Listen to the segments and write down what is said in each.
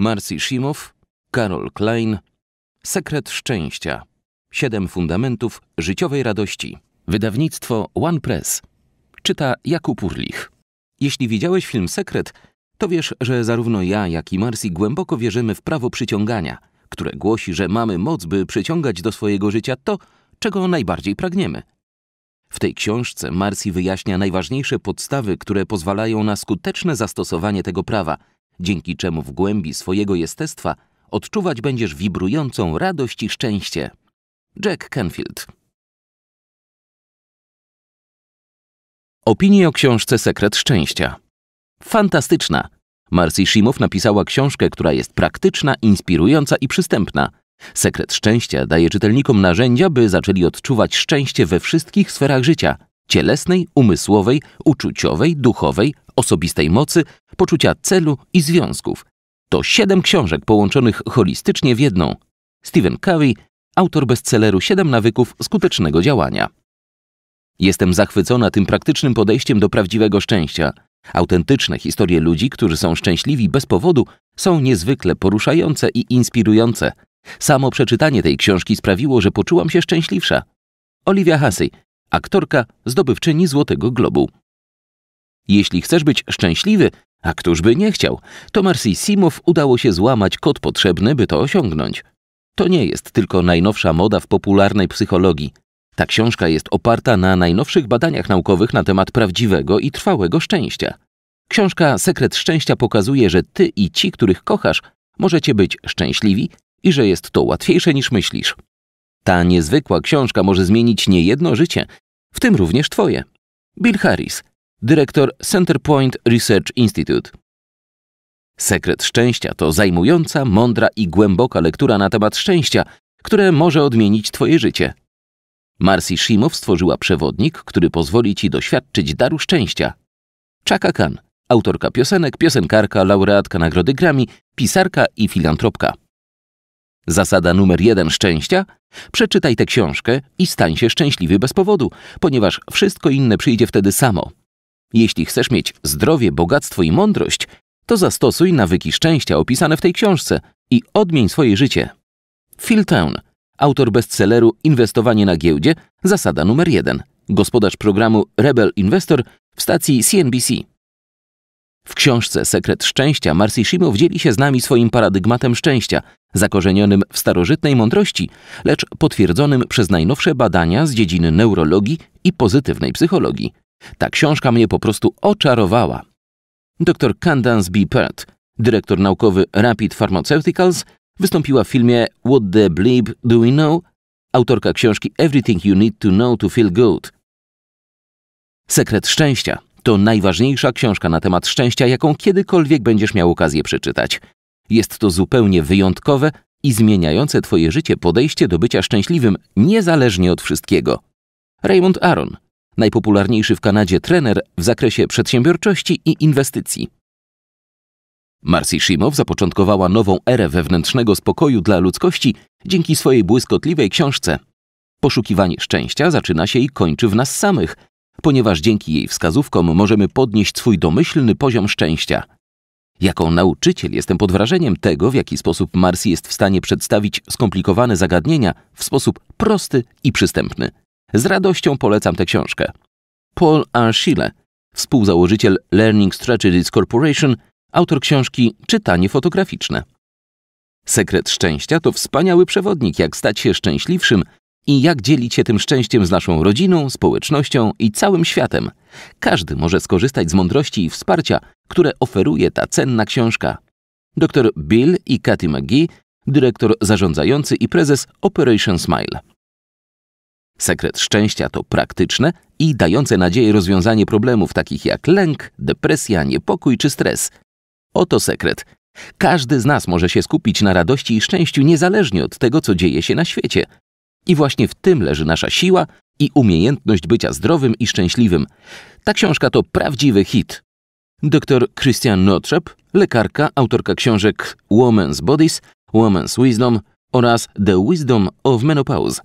Marcy Shimow, Karol Klein, Sekret Szczęścia. Siedem fundamentów życiowej radości. Wydawnictwo One Press. Czyta Jakub Urlich. Jeśli widziałeś film Sekret, to wiesz, że zarówno ja, jak i Marcy głęboko wierzymy w prawo przyciągania, które głosi, że mamy moc, by przyciągać do swojego życia to, czego najbardziej pragniemy. W tej książce Marcy wyjaśnia najważniejsze podstawy, które pozwalają na skuteczne zastosowanie tego prawa – dzięki czemu w głębi swojego jestestwa odczuwać będziesz wibrującą radość i szczęście. Jack Canfield Opinie o książce Sekret Szczęścia Fantastyczna! Marcy Shimow napisała książkę, która jest praktyczna, inspirująca i przystępna. Sekret Szczęścia daje czytelnikom narzędzia, by zaczęli odczuwać szczęście we wszystkich sferach życia – cielesnej, umysłowej, uczuciowej, duchowej, osobistej mocy, poczucia celu i związków. To siedem książek połączonych holistycznie w jedną. Stephen Covey, autor bestselleru Siedem nawyków skutecznego działania. Jestem zachwycona tym praktycznym podejściem do prawdziwego szczęścia. Autentyczne historie ludzi, którzy są szczęśliwi bez powodu, są niezwykle poruszające i inspirujące. Samo przeczytanie tej książki sprawiło, że poczułam się szczęśliwsza. Olivia Hussey, aktorka, zdobywczyni Złotego Globu. Jeśli chcesz być szczęśliwy, a któż by nie chciał, to Marsi Simow udało się złamać kod potrzebny, by to osiągnąć. To nie jest tylko najnowsza moda w popularnej psychologii. Ta książka jest oparta na najnowszych badaniach naukowych na temat prawdziwego i trwałego szczęścia. Książka Sekret Szczęścia pokazuje, że ty i ci, których kochasz, możecie być szczęśliwi i że jest to łatwiejsze niż myślisz. Ta niezwykła książka może zmienić niejedno życie, w tym również twoje. Bill Harris, dyrektor Centerpoint Research Institute. Sekret szczęścia to zajmująca, mądra i głęboka lektura na temat szczęścia, które może odmienić Twoje życie. Marcy Shimow stworzyła przewodnik, który pozwoli Ci doświadczyć daru szczęścia. Chaka Khan, autorka piosenek, piosenkarka, laureatka Nagrody Grammy, pisarka i filantropka. Zasada numer jeden szczęścia? Przeczytaj tę książkę i stań się szczęśliwy bez powodu, ponieważ wszystko inne przyjdzie wtedy samo. Jeśli chcesz mieć zdrowie, bogactwo i mądrość, to zastosuj nawyki szczęścia opisane w tej książce i odmień swoje życie. Phil Town, autor bestselleru Inwestowanie na giełdzie, zasada numer jeden, gospodarz programu Rebel Investor w stacji CNBC. W książce Sekret Szczęścia Marcy Shimow dzieli się z nami swoim paradygmatem szczęścia, zakorzenionym w starożytnej mądrości, lecz potwierdzonym przez najnowsze badania z dziedziny neurologii i pozytywnej psychologii. Ta książka mnie po prostu oczarowała. Dr Candance B. Pert, dyrektor naukowy Rapid Pharmaceuticals, wystąpiła w filmie What the Bleep Do We Know? Autorka książki Everything You Need to Know to Feel Good. Sekret szczęścia to najważniejsza książka na temat szczęścia, jaką kiedykolwiek będziesz miał okazję przeczytać. Jest to zupełnie wyjątkowe i zmieniające Twoje życie podejście do bycia szczęśliwym, niezależnie od wszystkiego. Raymond Aron, najpopularniejszy w Kanadzie trener w zakresie przedsiębiorczości i inwestycji. Marcy Shimow zapoczątkowała nową erę wewnętrznego spokoju dla ludzkości dzięki swojej błyskotliwej książce. Poszukiwanie szczęścia zaczyna się i kończy w nas samych, ponieważ dzięki jej wskazówkom możemy podnieść swój domyślny poziom szczęścia. Jako nauczyciel jestem pod wrażeniem tego, w jaki sposób Marcy jest w stanie przedstawić skomplikowane zagadnienia w sposób prosty i przystępny. Z radością polecam tę książkę. Paul A. Schiele, współzałożyciel Learning Strategies Corporation, autor książki Czytanie fotograficzne. Sekret szczęścia to wspaniały przewodnik, jak stać się szczęśliwszym i jak dzielić się tym szczęściem z naszą rodziną, społecznością i całym światem. Każdy może skorzystać z mądrości i wsparcia, które oferuje ta cenna książka. Dr Bill i Katy McGee, dyrektor zarządzający i prezes Operation Smile. Sekret szczęścia to praktyczne i dające nadzieję rozwiązanie problemów takich jak lęk, depresja, niepokój czy stres. Oto sekret. Każdy z nas może się skupić na radości i szczęściu niezależnie od tego, co dzieje się na świecie. I właśnie w tym leży nasza siła i umiejętność bycia zdrowym i szczęśliwym. Ta książka to prawdziwy hit. Dr Christian Notrzep, lekarka, autorka książek Woman's Bodies, Woman's Wisdom oraz The Wisdom of Menopause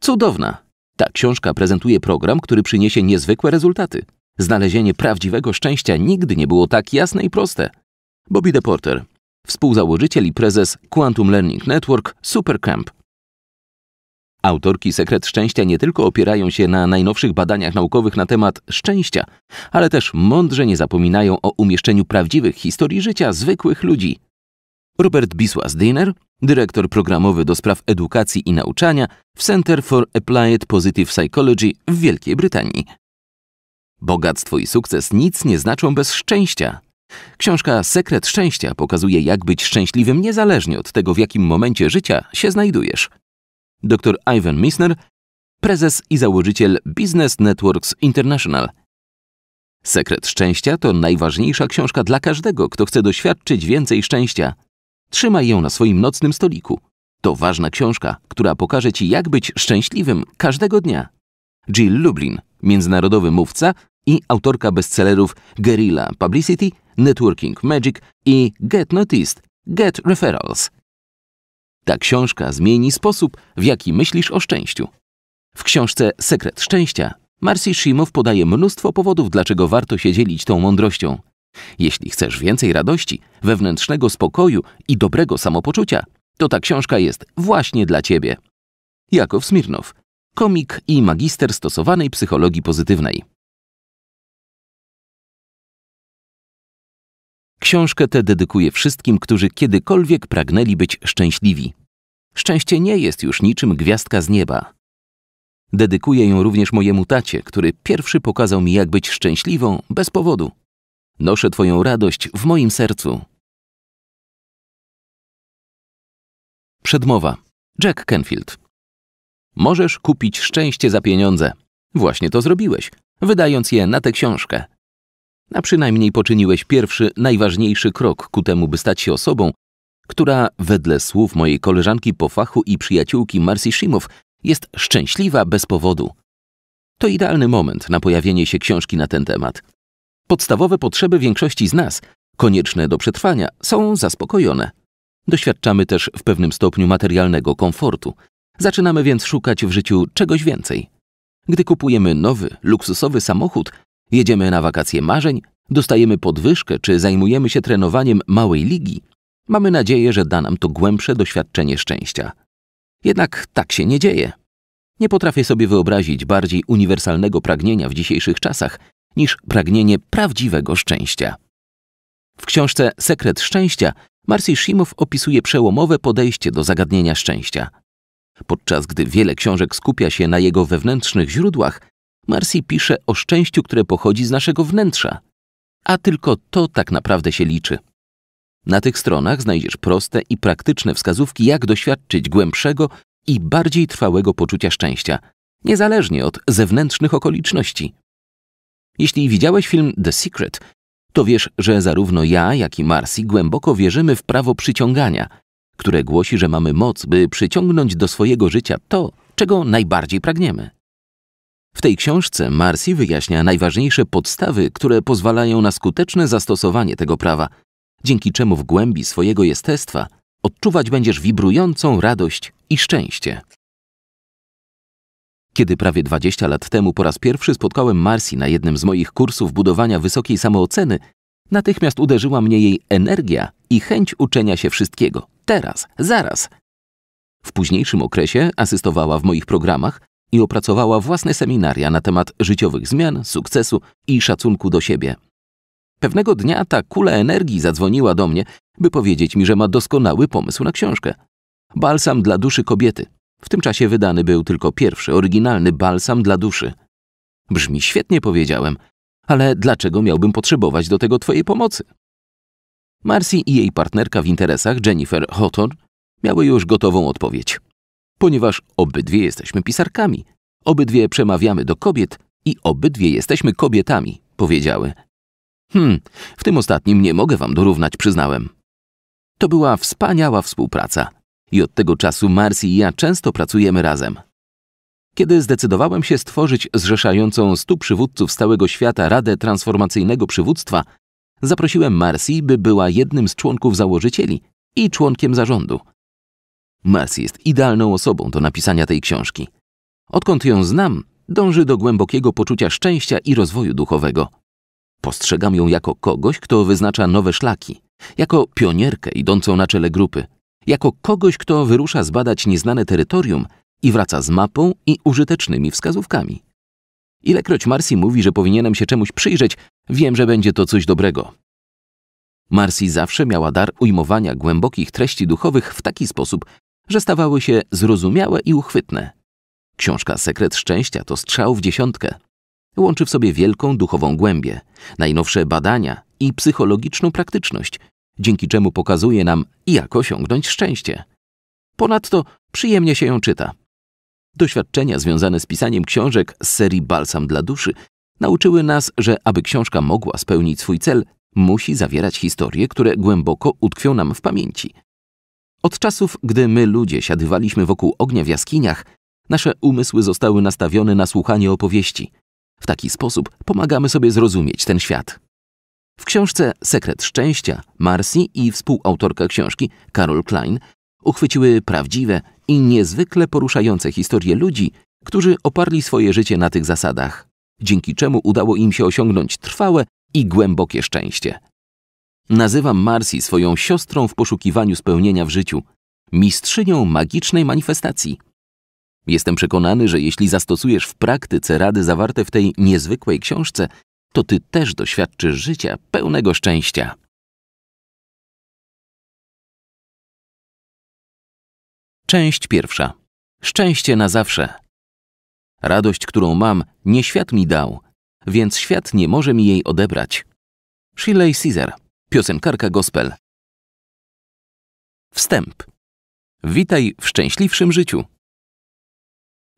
Cudowna! Ta książka prezentuje program, który przyniesie niezwykłe rezultaty. Znalezienie prawdziwego szczęścia nigdy nie było tak jasne i proste. Bobby Deporter, współzałożyciel i prezes Quantum Learning Network Supercamp. Autorki Sekret Szczęścia nie tylko opierają się na najnowszych badaniach naukowych na temat szczęścia, ale też mądrze nie zapominają o umieszczeniu prawdziwych historii życia zwykłych ludzi Robert Biswas-Diner, dyrektor programowy do spraw edukacji i nauczania w Center for Applied Positive Psychology w Wielkiej Brytanii. Bogactwo i sukces nic nie znaczą bez szczęścia. Książka Sekret Szczęścia pokazuje, jak być szczęśliwym niezależnie od tego, w jakim momencie życia się znajdujesz. Dr Ivan Misner, prezes i założyciel Business Networks International. Sekret Szczęścia to najważniejsza książka dla każdego, kto chce doświadczyć więcej szczęścia. Trzymaj ją na swoim nocnym stoliku. To ważna książka, która pokaże Ci, jak być szczęśliwym każdego dnia. Jill Lublin, międzynarodowy mówca i autorka bestsellerów Guerrilla Publicity, Networking Magic i Get Noticed, Get Referrals. Ta książka zmieni sposób, w jaki myślisz o szczęściu. W książce Sekret Szczęścia Marcy Shimow podaje mnóstwo powodów, dlaczego warto się dzielić tą mądrością, jeśli chcesz więcej radości, wewnętrznego spokoju i dobrego samopoczucia, to ta książka jest właśnie dla Ciebie. Jakow Smirnow, komik i magister stosowanej psychologii pozytywnej. Książkę tę dedykuję wszystkim, którzy kiedykolwiek pragnęli być szczęśliwi. Szczęście nie jest już niczym gwiazdka z nieba. Dedykuję ją również mojemu tacie, który pierwszy pokazał mi, jak być szczęśliwą bez powodu. Noszę Twoją radość w moim sercu. Przedmowa. Jack Kenfield. Możesz kupić szczęście za pieniądze. Właśnie to zrobiłeś, wydając je na tę książkę. A przynajmniej poczyniłeś pierwszy, najważniejszy krok ku temu, by stać się osobą, która, wedle słów mojej koleżanki po fachu i przyjaciółki Marcy Shimow, jest szczęśliwa bez powodu. To idealny moment na pojawienie się książki na ten temat. Podstawowe potrzeby większości z nas, konieczne do przetrwania, są zaspokojone. Doświadczamy też w pewnym stopniu materialnego komfortu. Zaczynamy więc szukać w życiu czegoś więcej. Gdy kupujemy nowy, luksusowy samochód, jedziemy na wakacje marzeń, dostajemy podwyżkę czy zajmujemy się trenowaniem małej ligi, mamy nadzieję, że da nam to głębsze doświadczenie szczęścia. Jednak tak się nie dzieje. Nie potrafię sobie wyobrazić bardziej uniwersalnego pragnienia w dzisiejszych czasach niż pragnienie prawdziwego szczęścia. W książce Sekret Szczęścia Marcy Szymow opisuje przełomowe podejście do zagadnienia szczęścia. Podczas gdy wiele książek skupia się na jego wewnętrznych źródłach, Marcy pisze o szczęściu, które pochodzi z naszego wnętrza. A tylko to tak naprawdę się liczy. Na tych stronach znajdziesz proste i praktyczne wskazówki, jak doświadczyć głębszego i bardziej trwałego poczucia szczęścia, niezależnie od zewnętrznych okoliczności. Jeśli widziałeś film The Secret, to wiesz, że zarówno ja, jak i Marcy głęboko wierzymy w prawo przyciągania, które głosi, że mamy moc, by przyciągnąć do swojego życia to, czego najbardziej pragniemy. W tej książce Marcy wyjaśnia najważniejsze podstawy, które pozwalają na skuteczne zastosowanie tego prawa, dzięki czemu w głębi swojego jestestwa odczuwać będziesz wibrującą radość i szczęście. Kiedy prawie 20 lat temu po raz pierwszy spotkałem Marsi na jednym z moich kursów budowania wysokiej samooceny, natychmiast uderzyła mnie jej energia i chęć uczenia się wszystkiego. Teraz, zaraz. W późniejszym okresie asystowała w moich programach i opracowała własne seminaria na temat życiowych zmian, sukcesu i szacunku do siebie. Pewnego dnia ta kula energii zadzwoniła do mnie, by powiedzieć mi, że ma doskonały pomysł na książkę. Balsam dla duszy kobiety, w tym czasie wydany był tylko pierwszy, oryginalny balsam dla duszy. Brzmi świetnie, powiedziałem, ale dlaczego miałbym potrzebować do tego twojej pomocy? Marcy i jej partnerka w interesach, Jennifer Houghton, miały już gotową odpowiedź. Ponieważ obydwie jesteśmy pisarkami, obydwie przemawiamy do kobiet i obydwie jesteśmy kobietami, powiedziały. Hmm, w tym ostatnim nie mogę wam dorównać, przyznałem. To była wspaniała współpraca i od tego czasu Mars i ja często pracujemy razem. Kiedy zdecydowałem się stworzyć zrzeszającą stu przywódców stałego świata Radę Transformacyjnego Przywództwa, zaprosiłem Marsi, by była jednym z członków założycieli i członkiem zarządu. Marsi jest idealną osobą do napisania tej książki. Odkąd ją znam, dąży do głębokiego poczucia szczęścia i rozwoju duchowego. Postrzegam ją jako kogoś, kto wyznacza nowe szlaki, jako pionierkę idącą na czele grupy, jako kogoś, kto wyrusza zbadać nieznane terytorium i wraca z mapą i użytecznymi wskazówkami. Ilekroć Marcy mówi, że powinienem się czemuś przyjrzeć, wiem, że będzie to coś dobrego. Marcy zawsze miała dar ujmowania głębokich treści duchowych w taki sposób, że stawały się zrozumiałe i uchwytne. Książka Sekret Szczęścia to strzał w dziesiątkę. Łączy w sobie wielką duchową głębię, najnowsze badania i psychologiczną praktyczność, dzięki czemu pokazuje nam, jak osiągnąć szczęście. Ponadto przyjemnie się ją czyta. Doświadczenia związane z pisaniem książek z serii Balsam dla duszy nauczyły nas, że aby książka mogła spełnić swój cel, musi zawierać historie, które głęboko utkwią nam w pamięci. Od czasów, gdy my ludzie siadywaliśmy wokół ognia w jaskiniach, nasze umysły zostały nastawione na słuchanie opowieści. W taki sposób pomagamy sobie zrozumieć ten świat. W książce Sekret Szczęścia Marsi i współautorka książki Karol Klein uchwyciły prawdziwe i niezwykle poruszające historie ludzi, którzy oparli swoje życie na tych zasadach, dzięki czemu udało im się osiągnąć trwałe i głębokie szczęście. Nazywam Marsi swoją siostrą w poszukiwaniu spełnienia w życiu, mistrzynią magicznej manifestacji. Jestem przekonany, że jeśli zastosujesz w praktyce rady zawarte w tej niezwykłej książce, to ty też doświadczysz życia pełnego szczęścia. Część pierwsza. Szczęście na zawsze. Radość, którą mam, nie świat mi dał, więc świat nie może mi jej odebrać. Shirley Caesar, piosenkarka gospel. Wstęp. Witaj w szczęśliwszym życiu.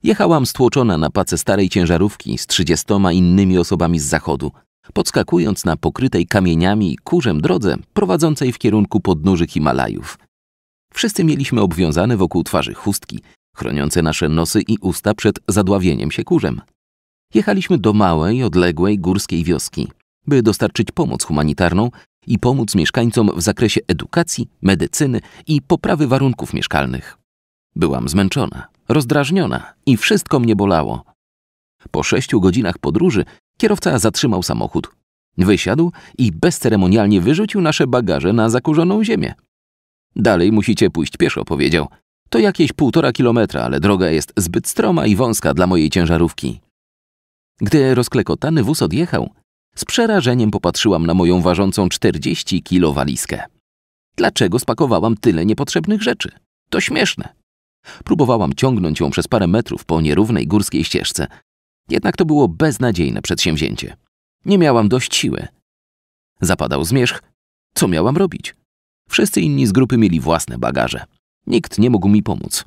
Jechałam stłoczona na pace starej ciężarówki z trzydziestoma innymi osobami z zachodu, podskakując na pokrytej kamieniami i kurzem drodze prowadzącej w kierunku podnóży Himalajów. Wszyscy mieliśmy obwiązane wokół twarzy chustki, chroniące nasze nosy i usta przed zadławieniem się kurzem. Jechaliśmy do małej, odległej górskiej wioski, by dostarczyć pomoc humanitarną i pomóc mieszkańcom w zakresie edukacji, medycyny i poprawy warunków mieszkalnych. Byłam zmęczona, rozdrażniona i wszystko mnie bolało. Po sześciu godzinach podróży kierowca zatrzymał samochód. Wysiadł i bezceremonialnie wyrzucił nasze bagaże na zakurzoną ziemię. Dalej musicie pójść pieszo, powiedział. To jakieś półtora kilometra, ale droga jest zbyt stroma i wąska dla mojej ciężarówki. Gdy rozklekotany wóz odjechał, z przerażeniem popatrzyłam na moją ważącą 40 kilo walizkę. Dlaczego spakowałam tyle niepotrzebnych rzeczy? To śmieszne. Próbowałam ciągnąć ją przez parę metrów po nierównej górskiej ścieżce. Jednak to było beznadziejne przedsięwzięcie. Nie miałam dość siły. Zapadał zmierzch. Co miałam robić? Wszyscy inni z grupy mieli własne bagaże. Nikt nie mógł mi pomóc.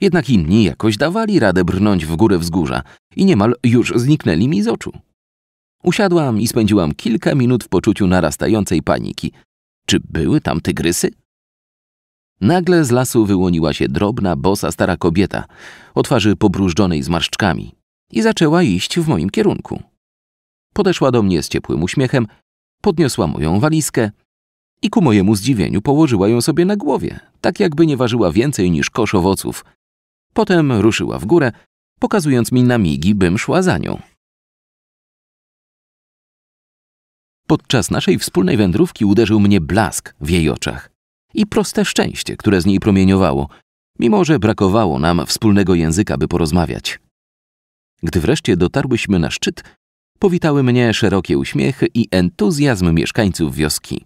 Jednak inni jakoś dawali radę brnąć w górę wzgórza i niemal już zniknęli mi z oczu. Usiadłam i spędziłam kilka minut w poczuciu narastającej paniki. Czy były tam tygrysy? Nagle z lasu wyłoniła się drobna, bosa stara kobieta, o twarzy pobrużdżonej zmarszczkami, i zaczęła iść w moim kierunku. Podeszła do mnie z ciepłym uśmiechem, podniosła moją walizkę i ku mojemu zdziwieniu położyła ją sobie na głowie, tak jakby nie ważyła więcej niż kosz owoców. Potem ruszyła w górę, pokazując mi na migi, bym szła za nią. Podczas naszej wspólnej wędrówki uderzył mnie blask w jej oczach i proste szczęście, które z niej promieniowało, mimo że brakowało nam wspólnego języka, by porozmawiać. Gdy wreszcie dotarłyśmy na szczyt, powitały mnie szerokie uśmiechy i entuzjazm mieszkańców wioski.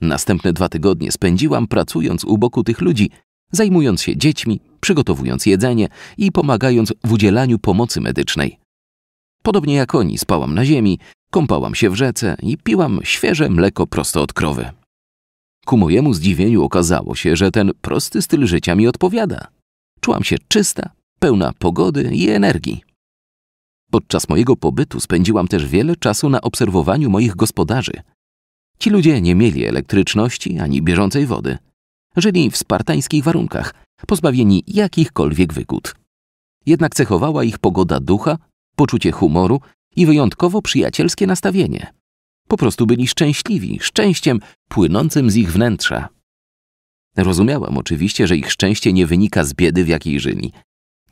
Następne dwa tygodnie spędziłam pracując u boku tych ludzi, zajmując się dziećmi, przygotowując jedzenie i pomagając w udzielaniu pomocy medycznej. Podobnie jak oni, spałam na ziemi, kąpałam się w rzece i piłam świeże mleko prosto od krowy. Ku mojemu zdziwieniu okazało się, że ten prosty styl życia mi odpowiada. Czułam się czysta, pełna pogody i energii. Podczas mojego pobytu spędziłam też wiele czasu na obserwowaniu moich gospodarzy. Ci ludzie nie mieli elektryczności ani bieżącej wody. Żyli w spartańskich warunkach, pozbawieni jakichkolwiek wygód. Jednak cechowała ich pogoda ducha, poczucie humoru i wyjątkowo przyjacielskie nastawienie. Po prostu byli szczęśliwi, szczęściem płynącym z ich wnętrza. Rozumiałam oczywiście, że ich szczęście nie wynika z biedy, w jakiej żyli.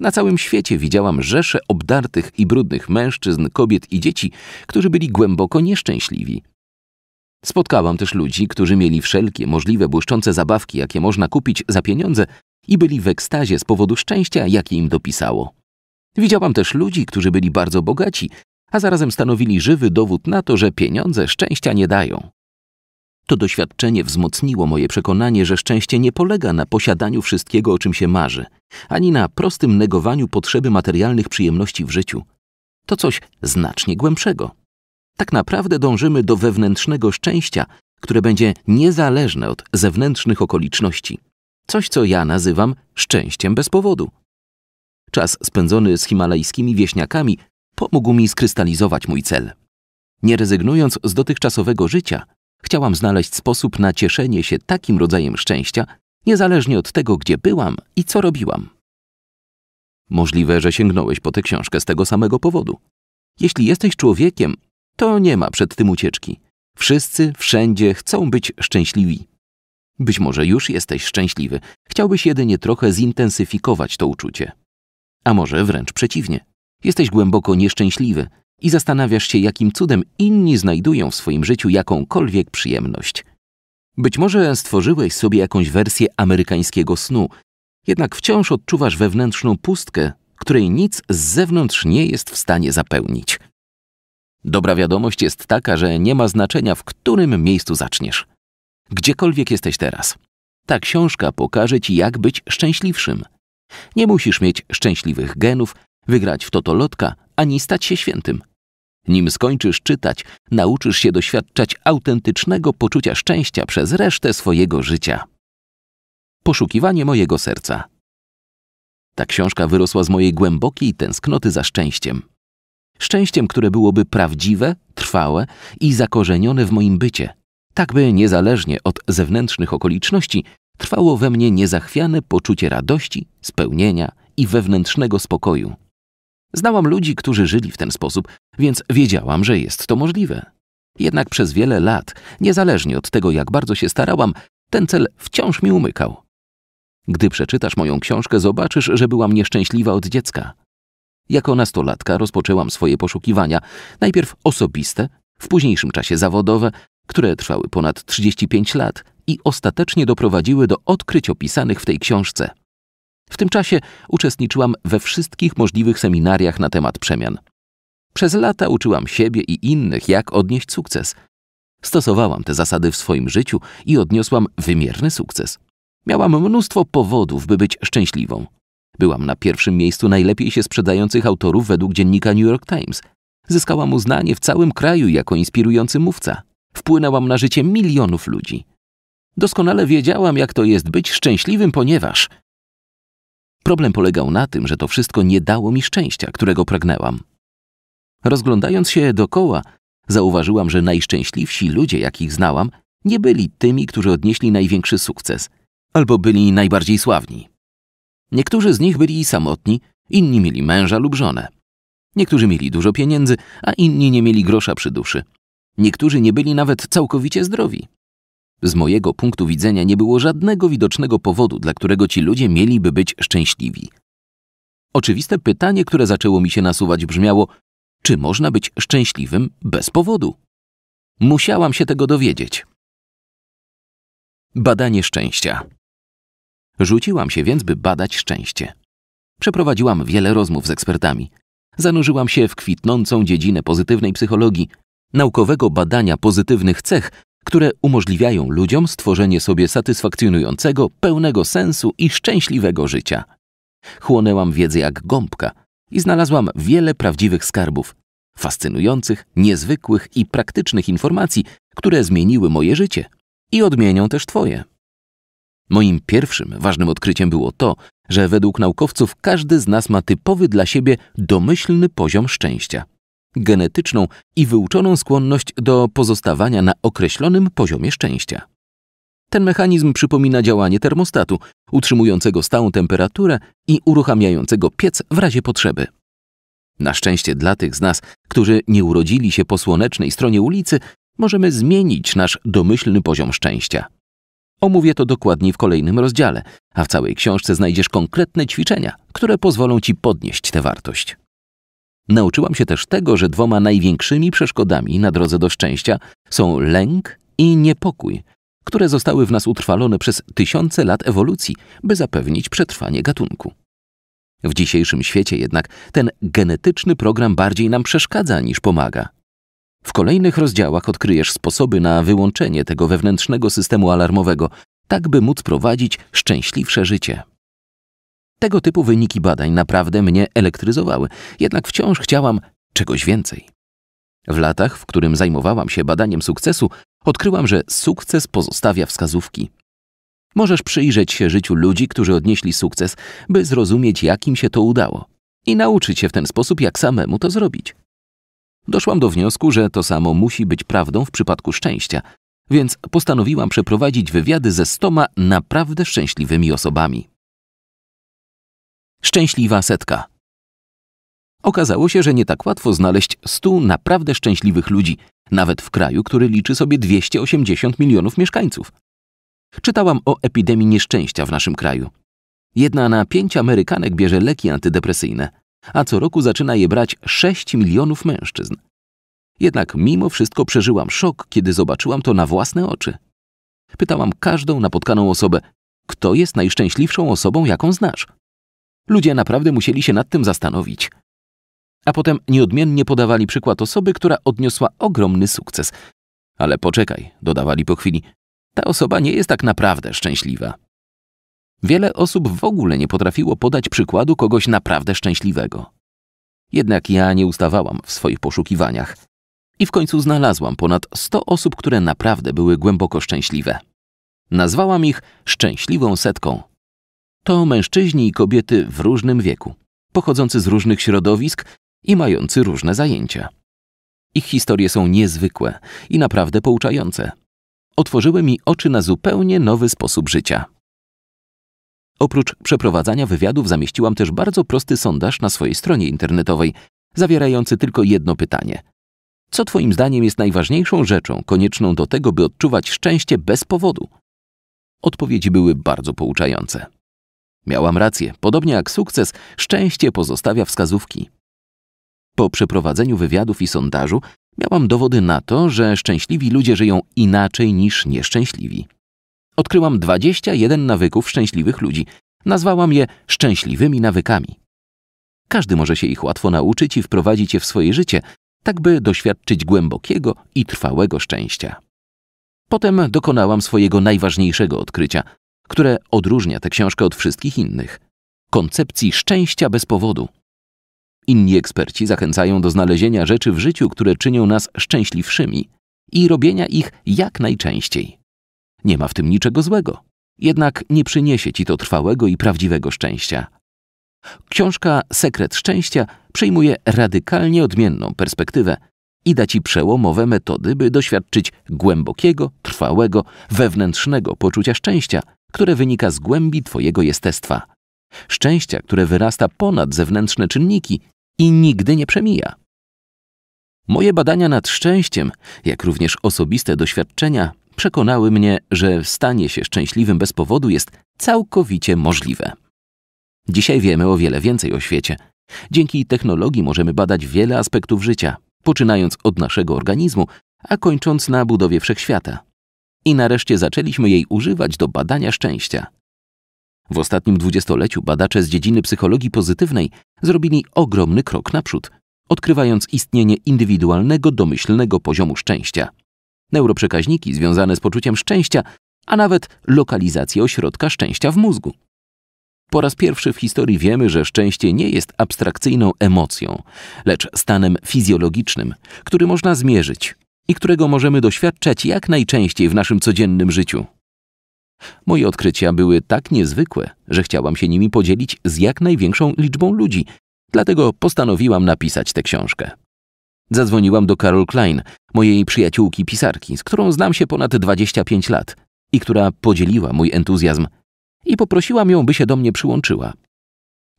Na całym świecie widziałam rzesze obdartych i brudnych mężczyzn, kobiet i dzieci, którzy byli głęboko nieszczęśliwi. Spotkałam też ludzi, którzy mieli wszelkie możliwe błyszczące zabawki, jakie można kupić za pieniądze i byli w ekstazie z powodu szczęścia, jakie im dopisało. Widziałam też ludzi, którzy byli bardzo bogaci, a zarazem stanowili żywy dowód na to, że pieniądze szczęścia nie dają. To doświadczenie wzmocniło moje przekonanie, że szczęście nie polega na posiadaniu wszystkiego, o czym się marzy, ani na prostym negowaniu potrzeby materialnych przyjemności w życiu. To coś znacznie głębszego. Tak naprawdę dążymy do wewnętrznego szczęścia, które będzie niezależne od zewnętrznych okoliczności. Coś, co ja nazywam szczęściem bez powodu. Czas spędzony z himalajskimi wieśniakami pomógł mi skrystalizować mój cel. Nie rezygnując z dotychczasowego życia, Chciałam znaleźć sposób na cieszenie się takim rodzajem szczęścia, niezależnie od tego, gdzie byłam i co robiłam. Możliwe, że sięgnąłeś po tę książkę z tego samego powodu. Jeśli jesteś człowiekiem, to nie ma przed tym ucieczki. Wszyscy wszędzie chcą być szczęśliwi. Być może już jesteś szczęśliwy, chciałbyś jedynie trochę zintensyfikować to uczucie. A może wręcz przeciwnie. Jesteś głęboko nieszczęśliwy, i zastanawiasz się, jakim cudem inni znajdują w swoim życiu jakąkolwiek przyjemność. Być może stworzyłeś sobie jakąś wersję amerykańskiego snu, jednak wciąż odczuwasz wewnętrzną pustkę, której nic z zewnątrz nie jest w stanie zapełnić. Dobra wiadomość jest taka, że nie ma znaczenia, w którym miejscu zaczniesz. Gdziekolwiek jesteś teraz. Ta książka pokaże ci, jak być szczęśliwszym. Nie musisz mieć szczęśliwych genów, wygrać w totolotka, ani stać się świętym. Nim skończysz czytać, nauczysz się doświadczać autentycznego poczucia szczęścia przez resztę swojego życia. Poszukiwanie mojego serca. Ta książka wyrosła z mojej głębokiej tęsknoty za szczęściem. Szczęściem, które byłoby prawdziwe, trwałe i zakorzenione w moim bycie, tak by niezależnie od zewnętrznych okoliczności trwało we mnie niezachwiane poczucie radości, spełnienia i wewnętrznego spokoju. Znałam ludzi, którzy żyli w ten sposób, więc wiedziałam, że jest to możliwe. Jednak przez wiele lat, niezależnie od tego, jak bardzo się starałam, ten cel wciąż mi umykał. Gdy przeczytasz moją książkę, zobaczysz, że byłam nieszczęśliwa od dziecka. Jako nastolatka rozpoczęłam swoje poszukiwania, najpierw osobiste, w późniejszym czasie zawodowe, które trwały ponad 35 lat i ostatecznie doprowadziły do odkryć opisanych w tej książce. W tym czasie uczestniczyłam we wszystkich możliwych seminariach na temat przemian. Przez lata uczyłam siebie i innych, jak odnieść sukces. Stosowałam te zasady w swoim życiu i odniosłam wymierny sukces. Miałam mnóstwo powodów, by być szczęśliwą. Byłam na pierwszym miejscu najlepiej się sprzedających autorów według dziennika New York Times. Zyskałam uznanie w całym kraju jako inspirujący mówca. Wpłynęłam na życie milionów ludzi. Doskonale wiedziałam, jak to jest być szczęśliwym, ponieważ Problem polegał na tym, że to wszystko nie dało mi szczęścia, którego pragnęłam. Rozglądając się dokoła, zauważyłam, że najszczęśliwsi ludzie, jakich znałam, nie byli tymi, którzy odnieśli największy sukces, albo byli najbardziej sławni. Niektórzy z nich byli samotni, inni mieli męża lub żonę. Niektórzy mieli dużo pieniędzy, a inni nie mieli grosza przy duszy. Niektórzy nie byli nawet całkowicie zdrowi. Z mojego punktu widzenia nie było żadnego widocznego powodu, dla którego ci ludzie mieliby być szczęśliwi. Oczywiste pytanie, które zaczęło mi się nasuwać, brzmiało: czy można być szczęśliwym bez powodu? Musiałam się tego dowiedzieć. Badanie szczęścia. Rzuciłam się więc, by badać szczęście. Przeprowadziłam wiele rozmów z ekspertami. Zanurzyłam się w kwitnącą dziedzinę pozytywnej psychologii, naukowego badania pozytywnych cech które umożliwiają ludziom stworzenie sobie satysfakcjonującego, pełnego sensu i szczęśliwego życia. Chłonęłam wiedzę jak gąbka i znalazłam wiele prawdziwych skarbów, fascynujących, niezwykłych i praktycznych informacji, które zmieniły moje życie i odmienią też Twoje. Moim pierwszym ważnym odkryciem było to, że według naukowców każdy z nas ma typowy dla siebie domyślny poziom szczęścia genetyczną i wyuczoną skłonność do pozostawania na określonym poziomie szczęścia. Ten mechanizm przypomina działanie termostatu, utrzymującego stałą temperaturę i uruchamiającego piec w razie potrzeby. Na szczęście dla tych z nas, którzy nie urodzili się po słonecznej stronie ulicy, możemy zmienić nasz domyślny poziom szczęścia. Omówię to dokładniej w kolejnym rozdziale, a w całej książce znajdziesz konkretne ćwiczenia, które pozwolą ci podnieść tę wartość. Nauczyłam się też tego, że dwoma największymi przeszkodami na drodze do szczęścia są lęk i niepokój, które zostały w nas utrwalone przez tysiące lat ewolucji, by zapewnić przetrwanie gatunku. W dzisiejszym świecie jednak ten genetyczny program bardziej nam przeszkadza niż pomaga. W kolejnych rozdziałach odkryjesz sposoby na wyłączenie tego wewnętrznego systemu alarmowego, tak by móc prowadzić szczęśliwsze życie. Tego typu wyniki badań naprawdę mnie elektryzowały, jednak wciąż chciałam czegoś więcej. W latach, w którym zajmowałam się badaniem sukcesu, odkryłam, że sukces pozostawia wskazówki. Możesz przyjrzeć się życiu ludzi, którzy odnieśli sukces, by zrozumieć, jak im się to udało i nauczyć się w ten sposób, jak samemu to zrobić. Doszłam do wniosku, że to samo musi być prawdą w przypadku szczęścia, więc postanowiłam przeprowadzić wywiady ze stoma naprawdę szczęśliwymi osobami. Szczęśliwa setka. Okazało się, że nie tak łatwo znaleźć 100 naprawdę szczęśliwych ludzi, nawet w kraju, który liczy sobie 280 milionów mieszkańców. Czytałam o epidemii nieszczęścia w naszym kraju. Jedna na pięć Amerykanek bierze leki antydepresyjne, a co roku zaczyna je brać 6 milionów mężczyzn. Jednak mimo wszystko przeżyłam szok, kiedy zobaczyłam to na własne oczy. Pytałam każdą napotkaną osobę, kto jest najszczęśliwszą osobą, jaką znasz. Ludzie naprawdę musieli się nad tym zastanowić. A potem nieodmiennie podawali przykład osoby, która odniosła ogromny sukces. Ale poczekaj, dodawali po chwili, ta osoba nie jest tak naprawdę szczęśliwa. Wiele osób w ogóle nie potrafiło podać przykładu kogoś naprawdę szczęśliwego. Jednak ja nie ustawałam w swoich poszukiwaniach. I w końcu znalazłam ponad 100 osób, które naprawdę były głęboko szczęśliwe. Nazwałam ich szczęśliwą setką to mężczyźni i kobiety w różnym wieku, pochodzący z różnych środowisk i mający różne zajęcia. Ich historie są niezwykłe i naprawdę pouczające. Otworzyły mi oczy na zupełnie nowy sposób życia. Oprócz przeprowadzania wywiadów zamieściłam też bardzo prosty sondaż na swojej stronie internetowej, zawierający tylko jedno pytanie. Co Twoim zdaniem jest najważniejszą rzeczą konieczną do tego, by odczuwać szczęście bez powodu? Odpowiedzi były bardzo pouczające. Miałam rację, podobnie jak sukces, szczęście pozostawia wskazówki. Po przeprowadzeniu wywiadów i sondażu miałam dowody na to, że szczęśliwi ludzie żyją inaczej niż nieszczęśliwi. Odkryłam 21 nawyków szczęśliwych ludzi. Nazwałam je szczęśliwymi nawykami. Każdy może się ich łatwo nauczyć i wprowadzić je w swoje życie, tak by doświadczyć głębokiego i trwałego szczęścia. Potem dokonałam swojego najważniejszego odkrycia które odróżnia tę książkę od wszystkich innych koncepcji szczęścia bez powodu. Inni eksperci zachęcają do znalezienia rzeczy w życiu, które czynią nas szczęśliwszymi i robienia ich jak najczęściej. Nie ma w tym niczego złego, jednak nie przyniesie ci to trwałego i prawdziwego szczęścia. Książka Sekret Szczęścia przyjmuje radykalnie odmienną perspektywę i da ci przełomowe metody, by doświadczyć głębokiego, trwałego, wewnętrznego poczucia szczęścia – które wynika z głębi Twojego jestestwa, szczęścia, które wyrasta ponad zewnętrzne czynniki i nigdy nie przemija. Moje badania nad szczęściem, jak również osobiste doświadczenia, przekonały mnie, że stanie się szczęśliwym bez powodu jest całkowicie możliwe. Dzisiaj wiemy o wiele więcej o świecie. Dzięki technologii możemy badać wiele aspektów życia, poczynając od naszego organizmu, a kończąc na budowie wszechświata i nareszcie zaczęliśmy jej używać do badania szczęścia. W ostatnim dwudziestoleciu badacze z dziedziny psychologii pozytywnej zrobili ogromny krok naprzód, odkrywając istnienie indywidualnego, domyślnego poziomu szczęścia. Neuroprzekaźniki związane z poczuciem szczęścia, a nawet lokalizację ośrodka szczęścia w mózgu. Po raz pierwszy w historii wiemy, że szczęście nie jest abstrakcyjną emocją, lecz stanem fizjologicznym, który można zmierzyć, i którego możemy doświadczać jak najczęściej w naszym codziennym życiu. Moje odkrycia były tak niezwykłe, że chciałam się nimi podzielić z jak największą liczbą ludzi, dlatego postanowiłam napisać tę książkę. Zadzwoniłam do Carol Klein, mojej przyjaciółki pisarki, z którą znam się ponad 25 lat i która podzieliła mój entuzjazm i poprosiłam ją, by się do mnie przyłączyła.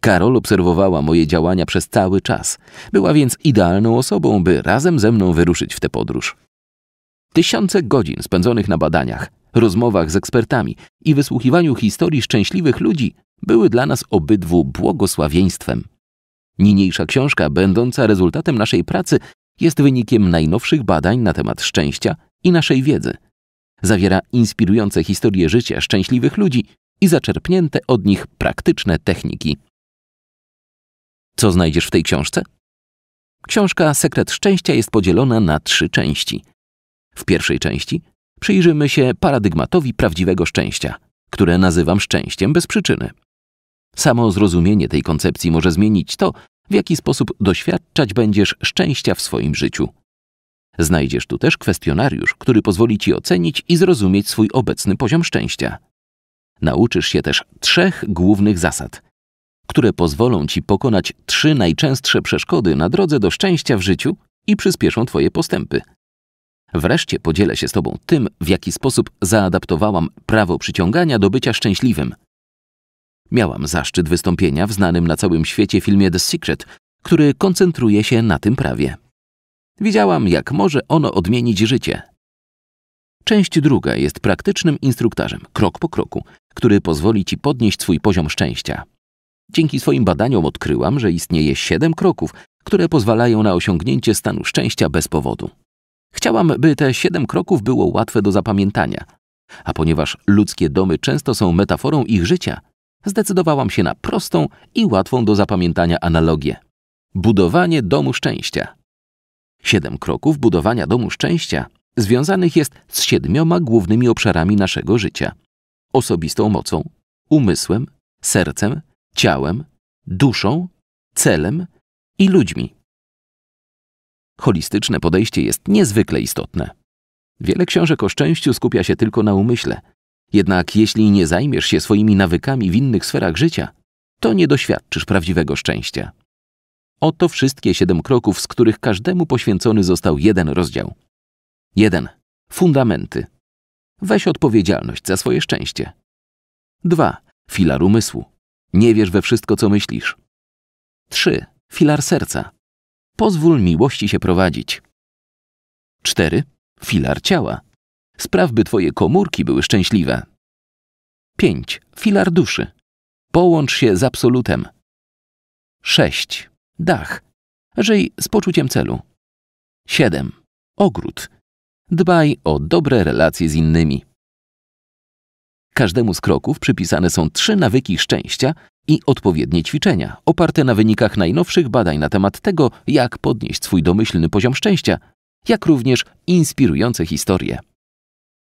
Karol obserwowała moje działania przez cały czas. Była więc idealną osobą, by razem ze mną wyruszyć w tę podróż. Tysiące godzin spędzonych na badaniach, rozmowach z ekspertami i wysłuchiwaniu historii szczęśliwych ludzi były dla nas obydwu błogosławieństwem. Niniejsza książka, będąca rezultatem naszej pracy, jest wynikiem najnowszych badań na temat szczęścia i naszej wiedzy. Zawiera inspirujące historie życia szczęśliwych ludzi i zaczerpnięte od nich praktyczne techniki. Co znajdziesz w tej książce? Książka Sekret Szczęścia jest podzielona na trzy części. W pierwszej części przyjrzymy się paradygmatowi prawdziwego szczęścia, które nazywam szczęściem bez przyczyny. Samo zrozumienie tej koncepcji może zmienić to, w jaki sposób doświadczać będziesz szczęścia w swoim życiu. Znajdziesz tu też kwestionariusz, który pozwoli ci ocenić i zrozumieć swój obecny poziom szczęścia. Nauczysz się też trzech głównych zasad, które pozwolą ci pokonać trzy najczęstsze przeszkody na drodze do szczęścia w życiu i przyspieszą Twoje postępy. Wreszcie podzielę się z Tobą tym, w jaki sposób zaadaptowałam prawo przyciągania do bycia szczęśliwym. Miałam zaszczyt wystąpienia w znanym na całym świecie filmie The Secret, który koncentruje się na tym prawie. Widziałam, jak może ono odmienić życie. Część druga jest praktycznym instruktarzem, krok po kroku, który pozwoli Ci podnieść swój poziom szczęścia. Dzięki swoim badaniom odkryłam, że istnieje siedem kroków, które pozwalają na osiągnięcie stanu szczęścia bez powodu. Chciałam, by te siedem kroków było łatwe do zapamiętania. A ponieważ ludzkie domy często są metaforą ich życia, zdecydowałam się na prostą i łatwą do zapamiętania analogię. Budowanie domu szczęścia. Siedem kroków budowania domu szczęścia związanych jest z siedmioma głównymi obszarami naszego życia: osobistą mocą, umysłem, sercem, ciałem, duszą, celem i ludźmi. Holistyczne podejście jest niezwykle istotne. Wiele książek o szczęściu skupia się tylko na umyśle. Jednak jeśli nie zajmiesz się swoimi nawykami w innych sferach życia, to nie doświadczysz prawdziwego szczęścia. Oto wszystkie siedem kroków, z których każdemu poświęcony został jeden rozdział. 1. Fundamenty. Weź odpowiedzialność za swoje szczęście. 2. Filar umysłu. Nie wierz we wszystko, co myślisz. 3. Filar serca. Pozwól miłości się prowadzić. 4. Filar ciała. Spraw, by twoje komórki były szczęśliwe. 5. Filar duszy. Połącz się z absolutem. 6. Dach. Żyj z poczuciem celu. 7. Ogród. Dbaj o dobre relacje z innymi. Każdemu z kroków przypisane są trzy nawyki szczęścia i odpowiednie ćwiczenia, oparte na wynikach najnowszych badań na temat tego, jak podnieść swój domyślny poziom szczęścia, jak również inspirujące historie.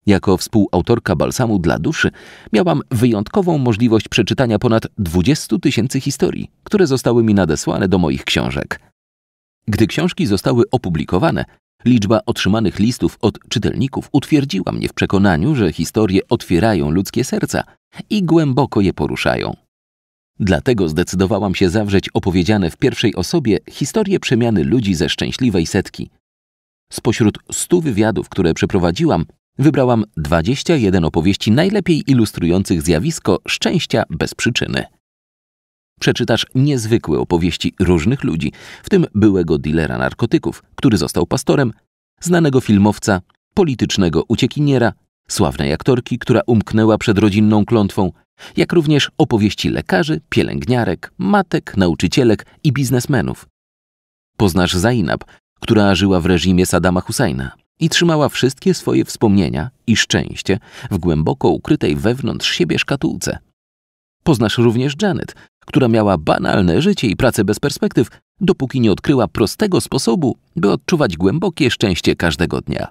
Jako współautorka Balsamu dla Duszy miałam wyjątkową możliwość przeczytania ponad 20 tysięcy historii, które zostały mi nadesłane do moich książek. Gdy książki zostały opublikowane, Liczba otrzymanych listów od czytelników utwierdziła mnie w przekonaniu, że historie otwierają ludzkie serca i głęboko je poruszają. Dlatego zdecydowałam się zawrzeć opowiedziane w pierwszej osobie historię przemiany ludzi ze szczęśliwej setki. Spośród stu wywiadów, które przeprowadziłam, wybrałam 21 opowieści najlepiej ilustrujących zjawisko szczęścia bez przyczyny. Przeczytasz niezwykłe opowieści różnych ludzi, w tym byłego dilera narkotyków, który został pastorem, znanego filmowca, politycznego uciekiniera, sławnej aktorki, która umknęła przed rodzinną klątwą, jak również opowieści lekarzy, pielęgniarek, matek, nauczycielek i biznesmenów. Poznasz Zainab, która żyła w reżimie Sadama Husajna i trzymała wszystkie swoje wspomnienia i szczęście w głęboko ukrytej wewnątrz siebie szkatułce. Poznasz również Janet, która miała banalne życie i pracę bez perspektyw, dopóki nie odkryła prostego sposobu, by odczuwać głębokie szczęście każdego dnia.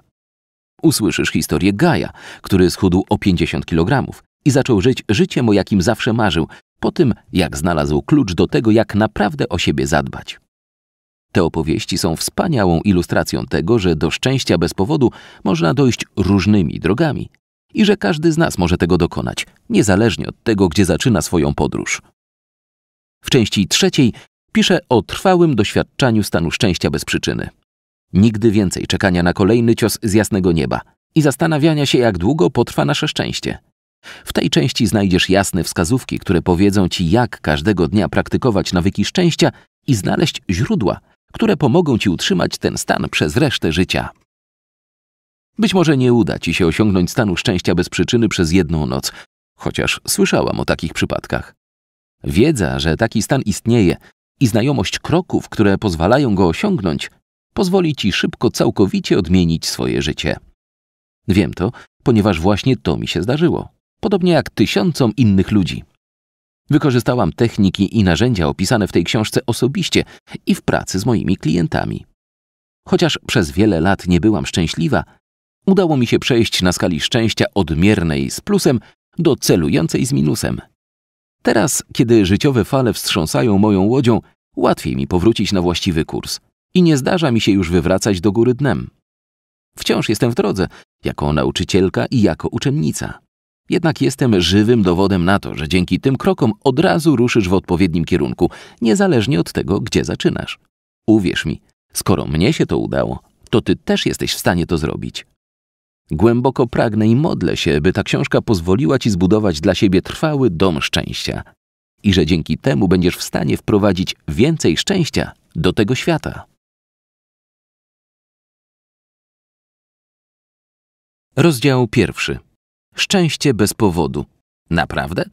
Usłyszysz historię Gaja, który schudł o 50 kg i zaczął żyć życiem, o jakim zawsze marzył, po tym jak znalazł klucz do tego, jak naprawdę o siebie zadbać. Te opowieści są wspaniałą ilustracją tego, że do szczęścia bez powodu można dojść różnymi drogami i że każdy z nas może tego dokonać, niezależnie od tego, gdzie zaczyna swoją podróż. W części trzeciej pisze o trwałym doświadczaniu stanu szczęścia bez przyczyny. Nigdy więcej czekania na kolejny cios z jasnego nieba i zastanawiania się, jak długo potrwa nasze szczęście. W tej części znajdziesz jasne wskazówki, które powiedzą ci, jak każdego dnia praktykować nawyki szczęścia i znaleźć źródła, które pomogą ci utrzymać ten stan przez resztę życia. Być może nie uda ci się osiągnąć stanu szczęścia bez przyczyny przez jedną noc, chociaż słyszałam o takich przypadkach. Wiedza, że taki stan istnieje i znajomość kroków, które pozwalają go osiągnąć, pozwoli ci szybko całkowicie odmienić swoje życie. Wiem to, ponieważ właśnie to mi się zdarzyło, podobnie jak tysiącom innych ludzi. Wykorzystałam techniki i narzędzia opisane w tej książce osobiście i w pracy z moimi klientami. Chociaż przez wiele lat nie byłam szczęśliwa, udało mi się przejść na skali szczęścia odmiernej z plusem do celującej z minusem. Teraz, kiedy życiowe fale wstrząsają moją łodzią, łatwiej mi powrócić na właściwy kurs i nie zdarza mi się już wywracać do góry dnem. Wciąż jestem w drodze, jako nauczycielka i jako uczennica. Jednak jestem żywym dowodem na to, że dzięki tym krokom od razu ruszysz w odpowiednim kierunku, niezależnie od tego, gdzie zaczynasz. Uwierz mi, skoro mnie się to udało, to ty też jesteś w stanie to zrobić. Głęboko pragnę i modlę się, by ta książka pozwoliła ci zbudować dla siebie trwały dom szczęścia i że dzięki temu będziesz w stanie wprowadzić więcej szczęścia do tego świata. Rozdział pierwszy. Szczęście bez powodu. Naprawdę?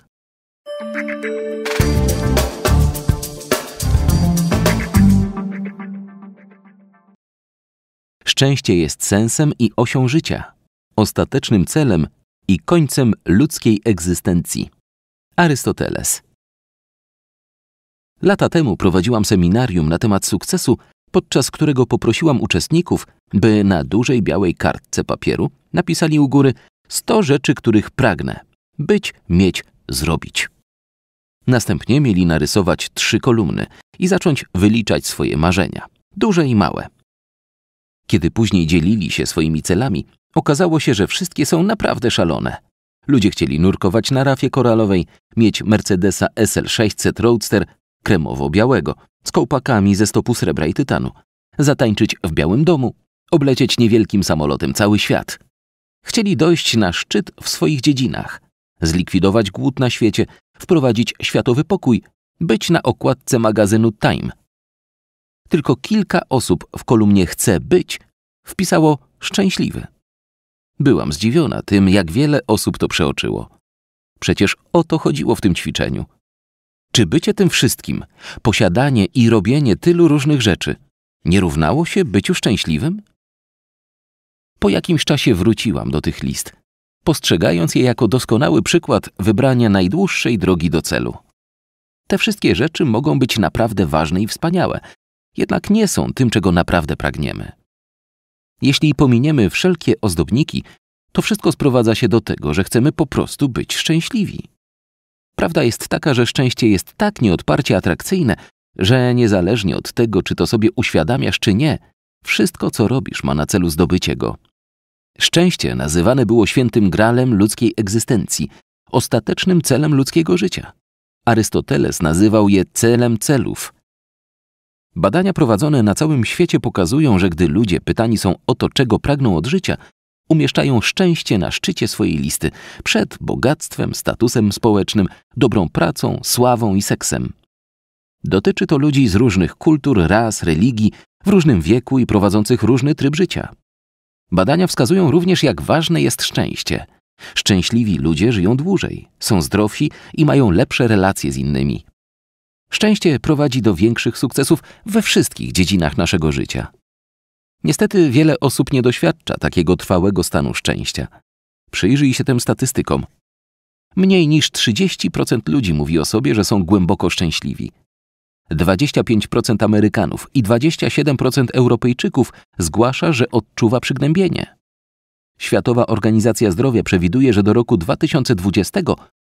Szczęście jest sensem i osią życia ostatecznym celem i końcem ludzkiej egzystencji. Arystoteles. Lata temu prowadziłam seminarium na temat sukcesu, podczas którego poprosiłam uczestników, by na dużej białej kartce papieru napisali u góry 100 rzeczy, których pragnę być, mieć, zrobić. Następnie mieli narysować trzy kolumny i zacząć wyliczać swoje marzenia, duże i małe. Kiedy później dzielili się swoimi celami, Okazało się, że wszystkie są naprawdę szalone. Ludzie chcieli nurkować na rafie koralowej, mieć Mercedesa SL600 Roadster kremowo-białego, z kołpakami ze stopu srebra i tytanu, zatańczyć w Białym Domu, oblecieć niewielkim samolotem cały świat. Chcieli dojść na szczyt w swoich dziedzinach, zlikwidować głód na świecie, wprowadzić światowy pokój, być na okładce magazynu Time. Tylko kilka osób w kolumnie chce być wpisało szczęśliwy. Byłam zdziwiona tym, jak wiele osób to przeoczyło. Przecież o to chodziło w tym ćwiczeniu. Czy bycie tym wszystkim, posiadanie i robienie tylu różnych rzeczy, nie równało się byciu szczęśliwym? Po jakimś czasie wróciłam do tych list, postrzegając je jako doskonały przykład wybrania najdłuższej drogi do celu. Te wszystkie rzeczy mogą być naprawdę ważne i wspaniałe, jednak nie są tym, czego naprawdę pragniemy. Jeśli pominiemy wszelkie ozdobniki, to wszystko sprowadza się do tego, że chcemy po prostu być szczęśliwi. Prawda jest taka, że szczęście jest tak nieodparcie atrakcyjne, że niezależnie od tego, czy to sobie uświadamiasz, czy nie, wszystko, co robisz, ma na celu zdobycie go. Szczęście nazywane było świętym gralem ludzkiej egzystencji, ostatecznym celem ludzkiego życia. Arystoteles nazywał je celem celów, Badania prowadzone na całym świecie pokazują, że gdy ludzie pytani są o to, czego pragną od życia, umieszczają szczęście na szczycie swojej listy przed bogactwem, statusem społecznym, dobrą pracą, sławą i seksem. Dotyczy to ludzi z różnych kultur, ras, religii, w różnym wieku i prowadzących różny tryb życia. Badania wskazują również, jak ważne jest szczęście. Szczęśliwi ludzie żyją dłużej, są zdrowsi i mają lepsze relacje z innymi. Szczęście prowadzi do większych sukcesów we wszystkich dziedzinach naszego życia. Niestety wiele osób nie doświadcza takiego trwałego stanu szczęścia. Przyjrzyj się tym statystykom. Mniej niż 30% ludzi mówi o sobie, że są głęboko szczęśliwi. 25% Amerykanów i 27% Europejczyków zgłasza, że odczuwa przygnębienie. Światowa Organizacja Zdrowia przewiduje, że do roku 2020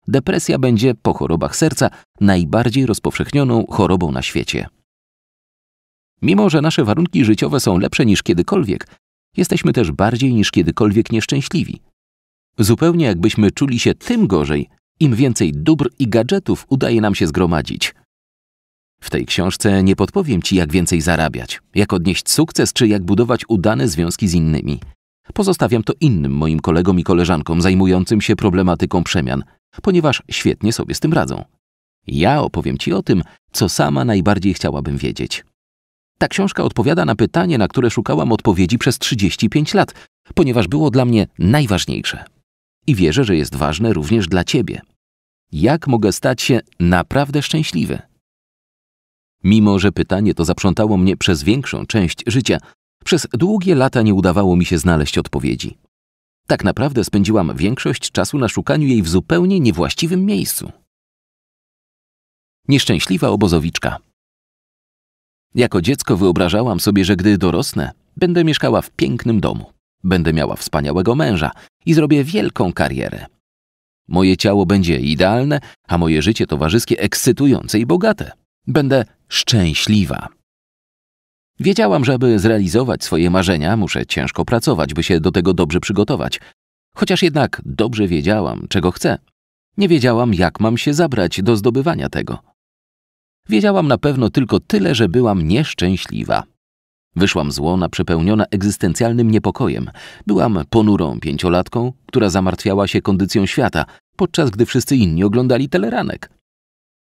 depresja będzie po chorobach serca najbardziej rozpowszechnioną chorobą na świecie. Mimo, że nasze warunki życiowe są lepsze niż kiedykolwiek, jesteśmy też bardziej niż kiedykolwiek nieszczęśliwi. Zupełnie jakbyśmy czuli się tym gorzej, im więcej dóbr i gadżetów udaje nam się zgromadzić. W tej książce nie podpowiem ci, jak więcej zarabiać, jak odnieść sukces czy jak budować udane związki z innymi. Pozostawiam to innym moim kolegom i koleżankom zajmującym się problematyką przemian, ponieważ świetnie sobie z tym radzą. Ja opowiem Ci o tym, co sama najbardziej chciałabym wiedzieć. Ta książka odpowiada na pytanie, na które szukałam odpowiedzi przez 35 lat, ponieważ było dla mnie najważniejsze. I wierzę, że jest ważne również dla Ciebie. Jak mogę stać się naprawdę szczęśliwy? Mimo, że pytanie to zaprzątało mnie przez większą część życia, przez długie lata nie udawało mi się znaleźć odpowiedzi. Tak naprawdę spędziłam większość czasu na szukaniu jej w zupełnie niewłaściwym miejscu. Nieszczęśliwa obozowiczka. Jako dziecko wyobrażałam sobie, że gdy dorosnę, będę mieszkała w pięknym domu, będę miała wspaniałego męża i zrobię wielką karierę. Moje ciało będzie idealne, a moje życie towarzyskie ekscytujące i bogate. Będę szczęśliwa. Wiedziałam, że aby zrealizować swoje marzenia, muszę ciężko pracować, by się do tego dobrze przygotować. Chociaż jednak dobrze wiedziałam, czego chcę. Nie wiedziałam, jak mam się zabrać do zdobywania tego. Wiedziałam na pewno tylko tyle, że byłam nieszczęśliwa. Wyszłam z łona przepełniona egzystencjalnym niepokojem. Byłam ponurą pięciolatką, która zamartwiała się kondycją świata, podczas gdy wszyscy inni oglądali teleranek.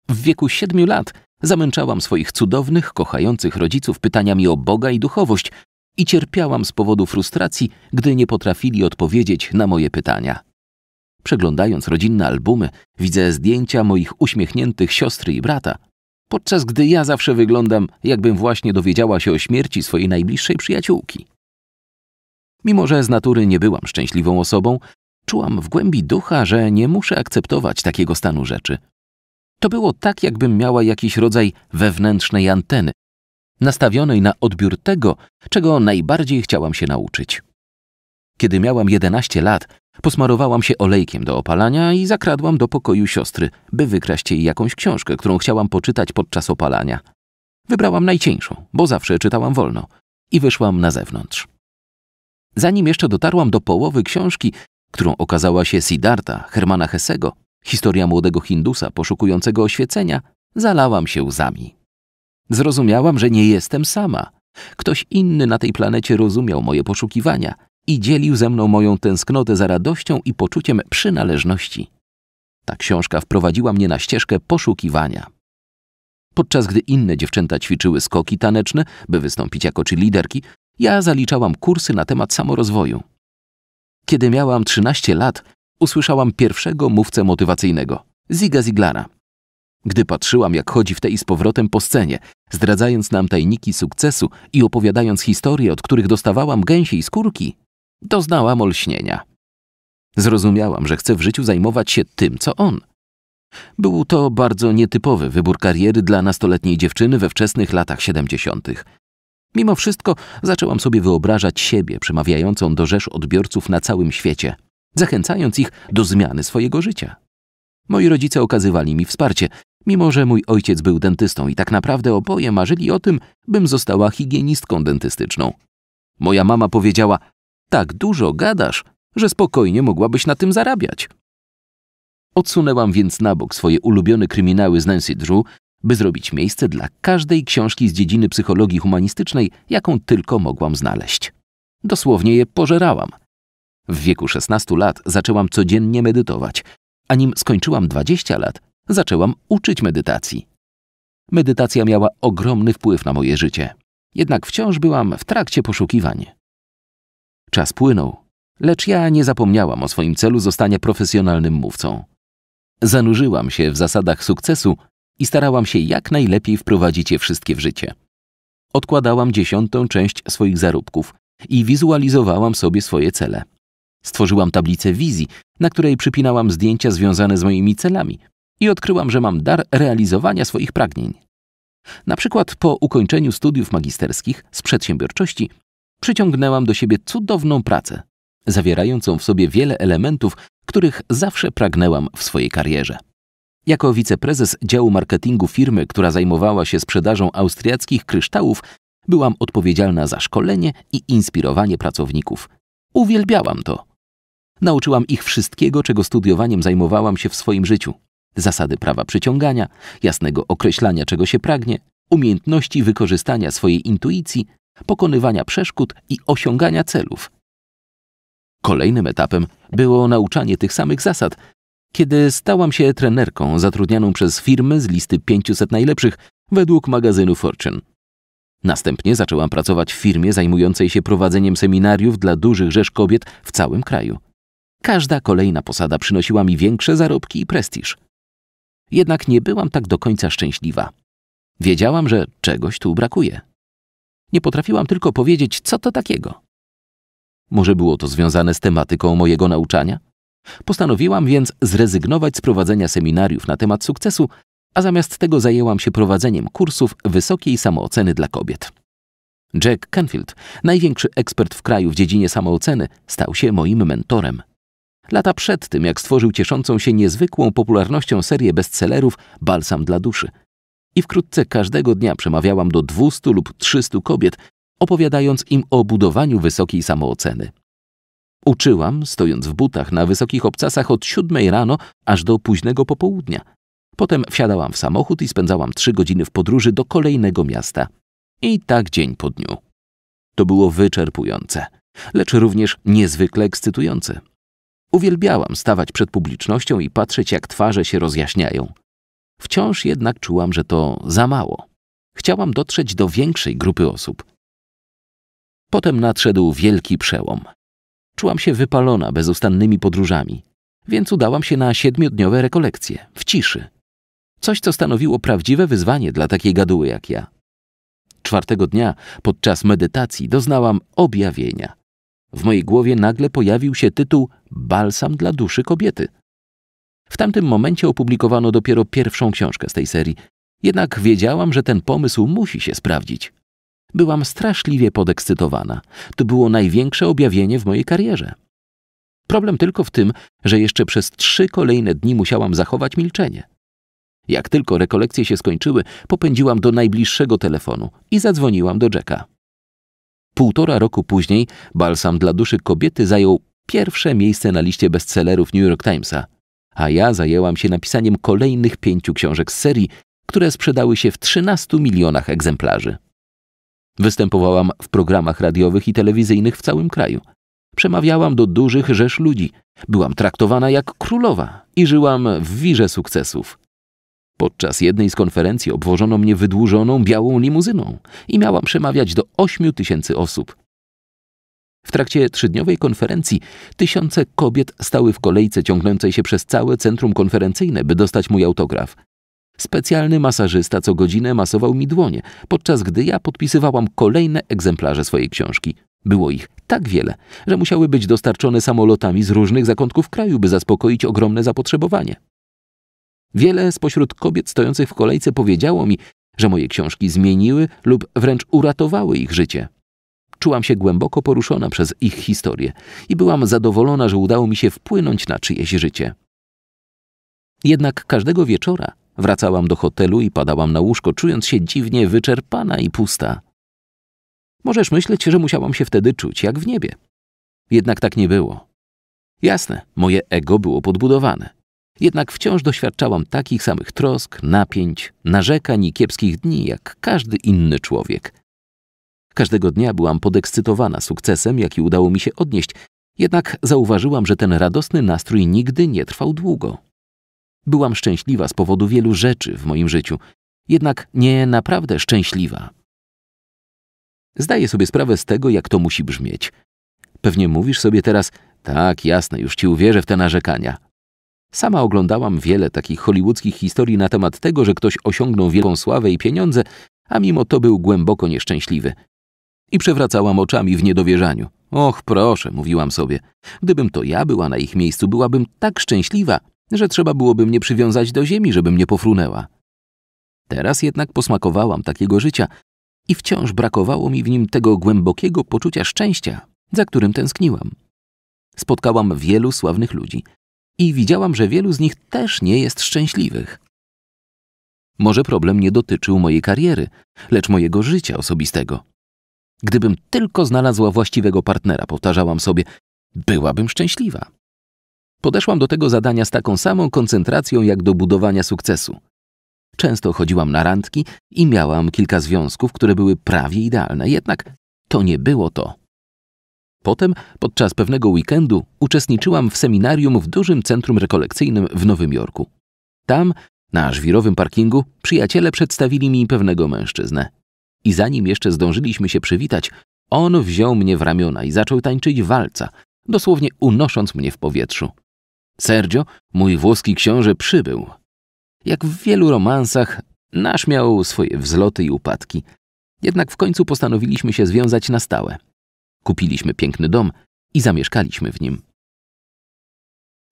W wieku siedmiu lat Zamęczałam swoich cudownych, kochających rodziców pytaniami o Boga i duchowość i cierpiałam z powodu frustracji, gdy nie potrafili odpowiedzieć na moje pytania. Przeglądając rodzinne albumy, widzę zdjęcia moich uśmiechniętych siostry i brata, podczas gdy ja zawsze wyglądam, jakbym właśnie dowiedziała się o śmierci swojej najbliższej przyjaciółki. Mimo, że z natury nie byłam szczęśliwą osobą, czułam w głębi ducha, że nie muszę akceptować takiego stanu rzeczy. To było tak, jakbym miała jakiś rodzaj wewnętrznej anteny, nastawionej na odbiór tego, czego najbardziej chciałam się nauczyć. Kiedy miałam 11 lat, posmarowałam się olejkiem do opalania i zakradłam do pokoju siostry, by wykraść jej jakąś książkę, którą chciałam poczytać podczas opalania. Wybrałam najcieńszą, bo zawsze czytałam wolno, i wyszłam na zewnątrz. Zanim jeszcze dotarłam do połowy książki, którą okazała się Siddhartha Hermana Hessego, Historia młodego Hindusa poszukującego oświecenia zalałam się łzami. Zrozumiałam, że nie jestem sama. Ktoś inny na tej planecie rozumiał moje poszukiwania i dzielił ze mną moją tęsknotę za radością i poczuciem przynależności. Ta książka wprowadziła mnie na ścieżkę poszukiwania. Podczas gdy inne dziewczęta ćwiczyły skoki taneczne, by wystąpić jako czy liderki, ja zaliczałam kursy na temat samorozwoju. Kiedy miałam 13 lat, usłyszałam pierwszego mówcę motywacyjnego, Ziga Ziglara. Gdy patrzyłam, jak chodzi w tej i z powrotem po scenie, zdradzając nam tajniki sukcesu i opowiadając historie, od których dostawałam gęsiej skórki, doznałam olśnienia. Zrozumiałam, że chcę w życiu zajmować się tym, co on. Był to bardzo nietypowy wybór kariery dla nastoletniej dziewczyny we wczesnych latach 70. Mimo wszystko zaczęłam sobie wyobrażać siebie przemawiającą do rzesz odbiorców na całym świecie – zachęcając ich do zmiany swojego życia. Moi rodzice okazywali mi wsparcie, mimo że mój ojciec był dentystą i tak naprawdę oboje marzyli o tym, bym została higienistką dentystyczną. Moja mama powiedziała: Tak dużo gadasz, że spokojnie mogłabyś na tym zarabiać. Odsunęłam więc na bok swoje ulubione kryminały z Nancy Drew, by zrobić miejsce dla każdej książki z dziedziny psychologii humanistycznej, jaką tylko mogłam znaleźć. Dosłownie je pożerałam – w wieku 16 lat zaczęłam codziennie medytować, a nim skończyłam 20 lat, zaczęłam uczyć medytacji. Medytacja miała ogromny wpływ na moje życie, jednak wciąż byłam w trakcie poszukiwań. Czas płynął, lecz ja nie zapomniałam o swoim celu zostania profesjonalnym mówcą. Zanurzyłam się w zasadach sukcesu i starałam się jak najlepiej wprowadzić je wszystkie w życie. Odkładałam dziesiątą część swoich zarobków i wizualizowałam sobie swoje cele. Stworzyłam tablicę wizji, na której przypinałam zdjęcia związane z moimi celami i odkryłam, że mam dar realizowania swoich pragnień. Na przykład po ukończeniu studiów magisterskich z przedsiębiorczości przyciągnęłam do siebie cudowną pracę, zawierającą w sobie wiele elementów, których zawsze pragnęłam w swojej karierze. Jako wiceprezes działu marketingu firmy, która zajmowała się sprzedażą austriackich kryształów, byłam odpowiedzialna za szkolenie i inspirowanie pracowników, Uwielbiałam to. Nauczyłam ich wszystkiego, czego studiowaniem zajmowałam się w swoim życiu. Zasady prawa przyciągania, jasnego określania, czego się pragnie, umiejętności wykorzystania swojej intuicji, pokonywania przeszkód i osiągania celów. Kolejnym etapem było nauczanie tych samych zasad, kiedy stałam się trenerką zatrudnianą przez firmy z listy 500 najlepszych według magazynu Fortune. Następnie zaczęłam pracować w firmie zajmującej się prowadzeniem seminariów dla dużych rzesz kobiet w całym kraju. Każda kolejna posada przynosiła mi większe zarobki i prestiż. Jednak nie byłam tak do końca szczęśliwa. Wiedziałam, że czegoś tu brakuje. Nie potrafiłam tylko powiedzieć, co to takiego. Może było to związane z tematyką mojego nauczania? Postanowiłam więc zrezygnować z prowadzenia seminariów na temat sukcesu a zamiast tego zajęłam się prowadzeniem kursów wysokiej samooceny dla kobiet. Jack Canfield, największy ekspert w kraju w dziedzinie samooceny, stał się moim mentorem. Lata przed tym, jak stworzył cieszącą się niezwykłą popularnością serię bestsellerów Balsam dla duszy. I wkrótce każdego dnia przemawiałam do 200 lub 300 kobiet, opowiadając im o budowaniu wysokiej samooceny. Uczyłam, stojąc w butach na wysokich obcasach od siódmej rano aż do późnego popołudnia – Potem wsiadałam w samochód i spędzałam trzy godziny w podróży do kolejnego miasta. I tak dzień po dniu. To było wyczerpujące, lecz również niezwykle ekscytujące. Uwielbiałam stawać przed publicznością i patrzeć, jak twarze się rozjaśniają. Wciąż jednak czułam, że to za mało. Chciałam dotrzeć do większej grupy osób. Potem nadszedł wielki przełom. Czułam się wypalona bezustannymi podróżami, więc udałam się na siedmiodniowe rekolekcje w ciszy Coś, co stanowiło prawdziwe wyzwanie dla takiej gaduły jak ja. Czwartego dnia, podczas medytacji, doznałam objawienia. W mojej głowie nagle pojawił się tytuł Balsam dla duszy kobiety. W tamtym momencie opublikowano dopiero pierwszą książkę z tej serii, jednak wiedziałam, że ten pomysł musi się sprawdzić. Byłam straszliwie podekscytowana. To było największe objawienie w mojej karierze. Problem tylko w tym, że jeszcze przez trzy kolejne dni musiałam zachować milczenie. Jak tylko rekolekcje się skończyły, popędziłam do najbliższego telefonu i zadzwoniłam do Jacka. Półtora roku później Balsam dla duszy kobiety zajął pierwsze miejsce na liście bestsellerów New York Timesa, a ja zajęłam się napisaniem kolejnych pięciu książek z serii, które sprzedały się w 13 milionach egzemplarzy. Występowałam w programach radiowych i telewizyjnych w całym kraju. Przemawiałam do dużych rzesz ludzi. Byłam traktowana jak królowa i żyłam w wirze sukcesów. Podczas jednej z konferencji obwożono mnie wydłużoną białą limuzyną i miałam przemawiać do ośmiu tysięcy osób. W trakcie trzydniowej konferencji tysiące kobiet stały w kolejce ciągnącej się przez całe centrum konferencyjne, by dostać mój autograf. Specjalny masażysta co godzinę masował mi dłonie, podczas gdy ja podpisywałam kolejne egzemplarze swojej książki. Było ich tak wiele, że musiały być dostarczone samolotami z różnych zakątków kraju, by zaspokoić ogromne zapotrzebowanie. Wiele spośród kobiet stojących w kolejce powiedziało mi, że moje książki zmieniły lub wręcz uratowały ich życie. Czułam się głęboko poruszona przez ich historię i byłam zadowolona, że udało mi się wpłynąć na czyjeś życie. Jednak każdego wieczora wracałam do hotelu i padałam na łóżko, czując się dziwnie wyczerpana i pusta. Możesz myśleć, że musiałam się wtedy czuć jak w niebie. Jednak tak nie było. Jasne, moje ego było podbudowane. Jednak wciąż doświadczałam takich samych trosk, napięć, narzekań i kiepskich dni jak każdy inny człowiek. Każdego dnia byłam podekscytowana sukcesem, jaki udało mi się odnieść, jednak zauważyłam, że ten radosny nastrój nigdy nie trwał długo. Byłam szczęśliwa z powodu wielu rzeczy w moim życiu, jednak nie naprawdę szczęśliwa. Zdaję sobie sprawę z tego, jak to musi brzmieć. Pewnie mówisz sobie teraz, tak, jasne, już ci uwierzę w te narzekania, Sama oglądałam wiele takich hollywoodzkich historii na temat tego, że ktoś osiągnął wielką sławę i pieniądze, a mimo to był głęboko nieszczęśliwy. I przewracałam oczami w niedowierzaniu. Och, proszę, mówiłam sobie. Gdybym to ja była na ich miejscu, byłabym tak szczęśliwa, że trzeba byłoby mnie przywiązać do ziemi, żeby mnie pofrunęła. Teraz jednak posmakowałam takiego życia i wciąż brakowało mi w nim tego głębokiego poczucia szczęścia, za którym tęskniłam. Spotkałam wielu sławnych ludzi, i widziałam, że wielu z nich też nie jest szczęśliwych. Może problem nie dotyczył mojej kariery, lecz mojego życia osobistego. Gdybym tylko znalazła właściwego partnera, powtarzałam sobie, byłabym szczęśliwa. Podeszłam do tego zadania z taką samą koncentracją jak do budowania sukcesu. Często chodziłam na randki i miałam kilka związków, które były prawie idealne, jednak to nie było to. Potem, podczas pewnego weekendu, uczestniczyłam w seminarium w dużym centrum rekolekcyjnym w Nowym Jorku. Tam, na żwirowym parkingu, przyjaciele przedstawili mi pewnego mężczyznę. I zanim jeszcze zdążyliśmy się przywitać, on wziął mnie w ramiona i zaczął tańczyć walca, dosłownie unosząc mnie w powietrzu. Sergio, mój włoski książę, przybył. Jak w wielu romansach, nasz miał swoje wzloty i upadki. Jednak w końcu postanowiliśmy się związać na stałe Kupiliśmy piękny dom i zamieszkaliśmy w nim.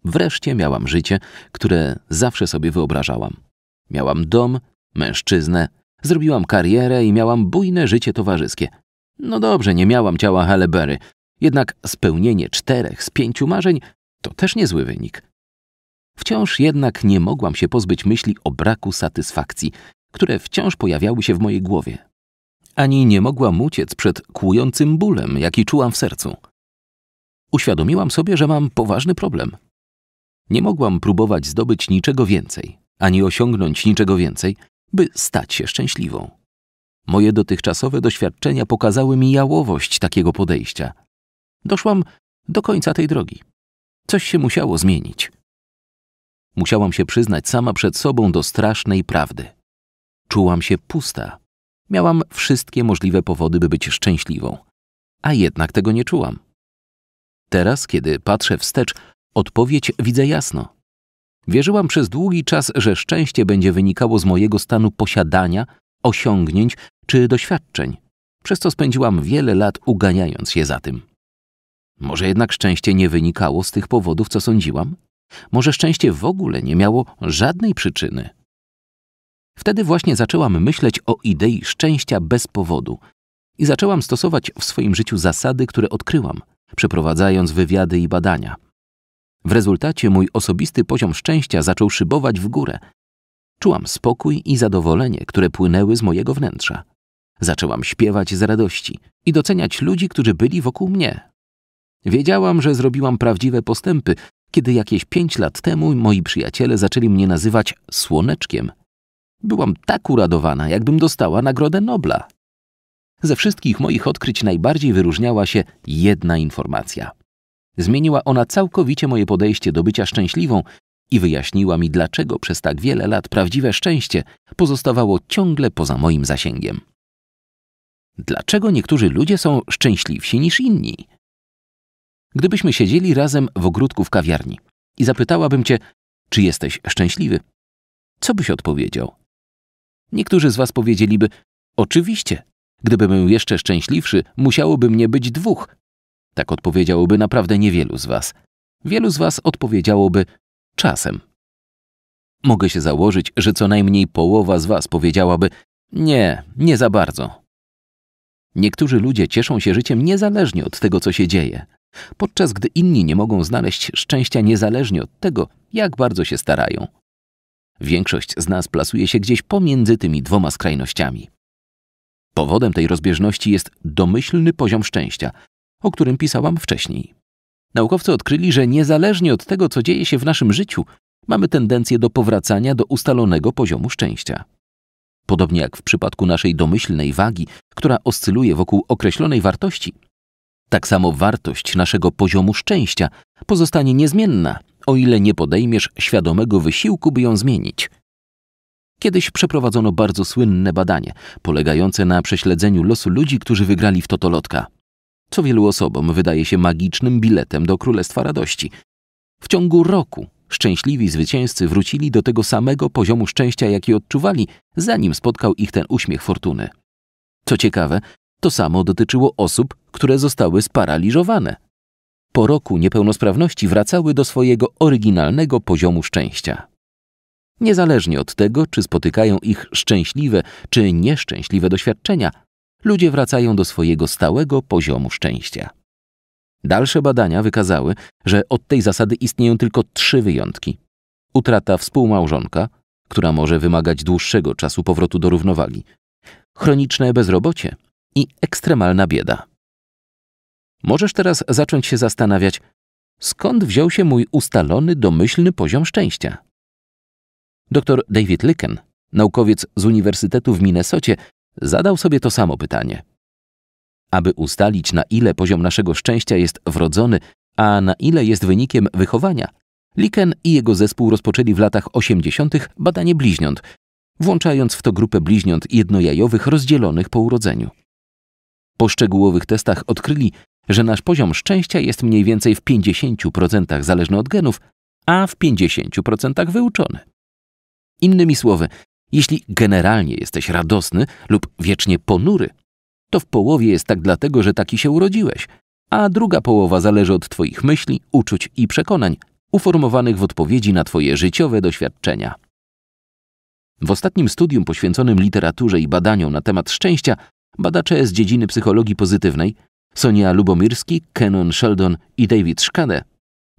Wreszcie miałam życie, które zawsze sobie wyobrażałam. Miałam dom, mężczyznę, zrobiłam karierę i miałam bujne życie towarzyskie. No dobrze, nie miałam ciała Halebery, jednak spełnienie czterech z pięciu marzeń to też niezły wynik. Wciąż jednak nie mogłam się pozbyć myśli o braku satysfakcji, które wciąż pojawiały się w mojej głowie ani nie mogłam uciec przed kłującym bólem, jaki czułam w sercu. Uświadomiłam sobie, że mam poważny problem. Nie mogłam próbować zdobyć niczego więcej, ani osiągnąć niczego więcej, by stać się szczęśliwą. Moje dotychczasowe doświadczenia pokazały mi jałowość takiego podejścia. Doszłam do końca tej drogi. Coś się musiało zmienić. Musiałam się przyznać sama przed sobą do strasznej prawdy. Czułam się pusta, Miałam wszystkie możliwe powody, by być szczęśliwą, a jednak tego nie czułam. Teraz, kiedy patrzę wstecz, odpowiedź widzę jasno. Wierzyłam przez długi czas, że szczęście będzie wynikało z mojego stanu posiadania, osiągnięć czy doświadczeń, przez co spędziłam wiele lat uganiając się za tym. Może jednak szczęście nie wynikało z tych powodów, co sądziłam? Może szczęście w ogóle nie miało żadnej przyczyny? Wtedy właśnie zaczęłam myśleć o idei szczęścia bez powodu i zaczęłam stosować w swoim życiu zasady, które odkryłam, przeprowadzając wywiady i badania. W rezultacie mój osobisty poziom szczęścia zaczął szybować w górę. Czułam spokój i zadowolenie, które płynęły z mojego wnętrza. Zaczęłam śpiewać z radości i doceniać ludzi, którzy byli wokół mnie. Wiedziałam, że zrobiłam prawdziwe postępy, kiedy jakieś pięć lat temu moi przyjaciele zaczęli mnie nazywać słoneczkiem – Byłam tak uradowana, jakbym dostała Nagrodę Nobla. Ze wszystkich moich odkryć najbardziej wyróżniała się jedna informacja. Zmieniła ona całkowicie moje podejście do bycia szczęśliwą i wyjaśniła mi, dlaczego przez tak wiele lat prawdziwe szczęście pozostawało ciągle poza moim zasięgiem. Dlaczego niektórzy ludzie są szczęśliwsi niż inni? Gdybyśmy siedzieli razem w ogródku w kawiarni i zapytałabym cię, czy jesteś szczęśliwy, co byś odpowiedział? Niektórzy z was powiedzieliby, oczywiście, gdybym był jeszcze szczęśliwszy, musiałoby mnie być dwóch. Tak odpowiedziałoby naprawdę niewielu z was. Wielu z was odpowiedziałoby czasem. Mogę się założyć, że co najmniej połowa z was powiedziałaby nie, nie za bardzo. Niektórzy ludzie cieszą się życiem niezależnie od tego, co się dzieje, podczas gdy inni nie mogą znaleźć szczęścia niezależnie od tego, jak bardzo się starają. Większość z nas plasuje się gdzieś pomiędzy tymi dwoma skrajnościami. Powodem tej rozbieżności jest domyślny poziom szczęścia, o którym pisałam wcześniej. Naukowcy odkryli, że niezależnie od tego, co dzieje się w naszym życiu, mamy tendencję do powracania do ustalonego poziomu szczęścia. Podobnie jak w przypadku naszej domyślnej wagi, która oscyluje wokół określonej wartości, tak samo wartość naszego poziomu szczęścia pozostanie niezmienna o ile nie podejmiesz świadomego wysiłku, by ją zmienić. Kiedyś przeprowadzono bardzo słynne badanie, polegające na prześledzeniu losu ludzi, którzy wygrali w Totolotka. Co wielu osobom wydaje się magicznym biletem do Królestwa Radości. W ciągu roku szczęśliwi zwycięzcy wrócili do tego samego poziomu szczęścia, jaki odczuwali, zanim spotkał ich ten uśmiech fortuny. Co ciekawe, to samo dotyczyło osób, które zostały sparaliżowane po roku niepełnosprawności wracały do swojego oryginalnego poziomu szczęścia. Niezależnie od tego, czy spotykają ich szczęśliwe czy nieszczęśliwe doświadczenia, ludzie wracają do swojego stałego poziomu szczęścia. Dalsze badania wykazały, że od tej zasady istnieją tylko trzy wyjątki: utrata współmałżonka, która może wymagać dłuższego czasu powrotu do równowagi, chroniczne bezrobocie i ekstremalna bieda. Możesz teraz zacząć się zastanawiać, skąd wziął się mój ustalony, domyślny poziom szczęścia. Dr David Licken, naukowiec z Uniwersytetu w Minnesocie, zadał sobie to samo pytanie. Aby ustalić, na ile poziom naszego szczęścia jest wrodzony, a na ile jest wynikiem wychowania, Licken i jego zespół rozpoczęli w latach 80. badanie bliźniąt, włączając w to grupę bliźniąt jednojajowych rozdzielonych po urodzeniu. Po szczegółowych testach odkryli, że nasz poziom szczęścia jest mniej więcej w 50% zależny od genów, a w 50% wyuczony. Innymi słowy, jeśli generalnie jesteś radosny lub wiecznie ponury, to w połowie jest tak dlatego, że taki się urodziłeś, a druga połowa zależy od Twoich myśli, uczuć i przekonań, uformowanych w odpowiedzi na Twoje życiowe doświadczenia. W ostatnim studium poświęconym literaturze i badaniom na temat szczęścia, badacze z dziedziny psychologii pozytywnej Sonia Lubomirski, Kenon Sheldon i David Szkade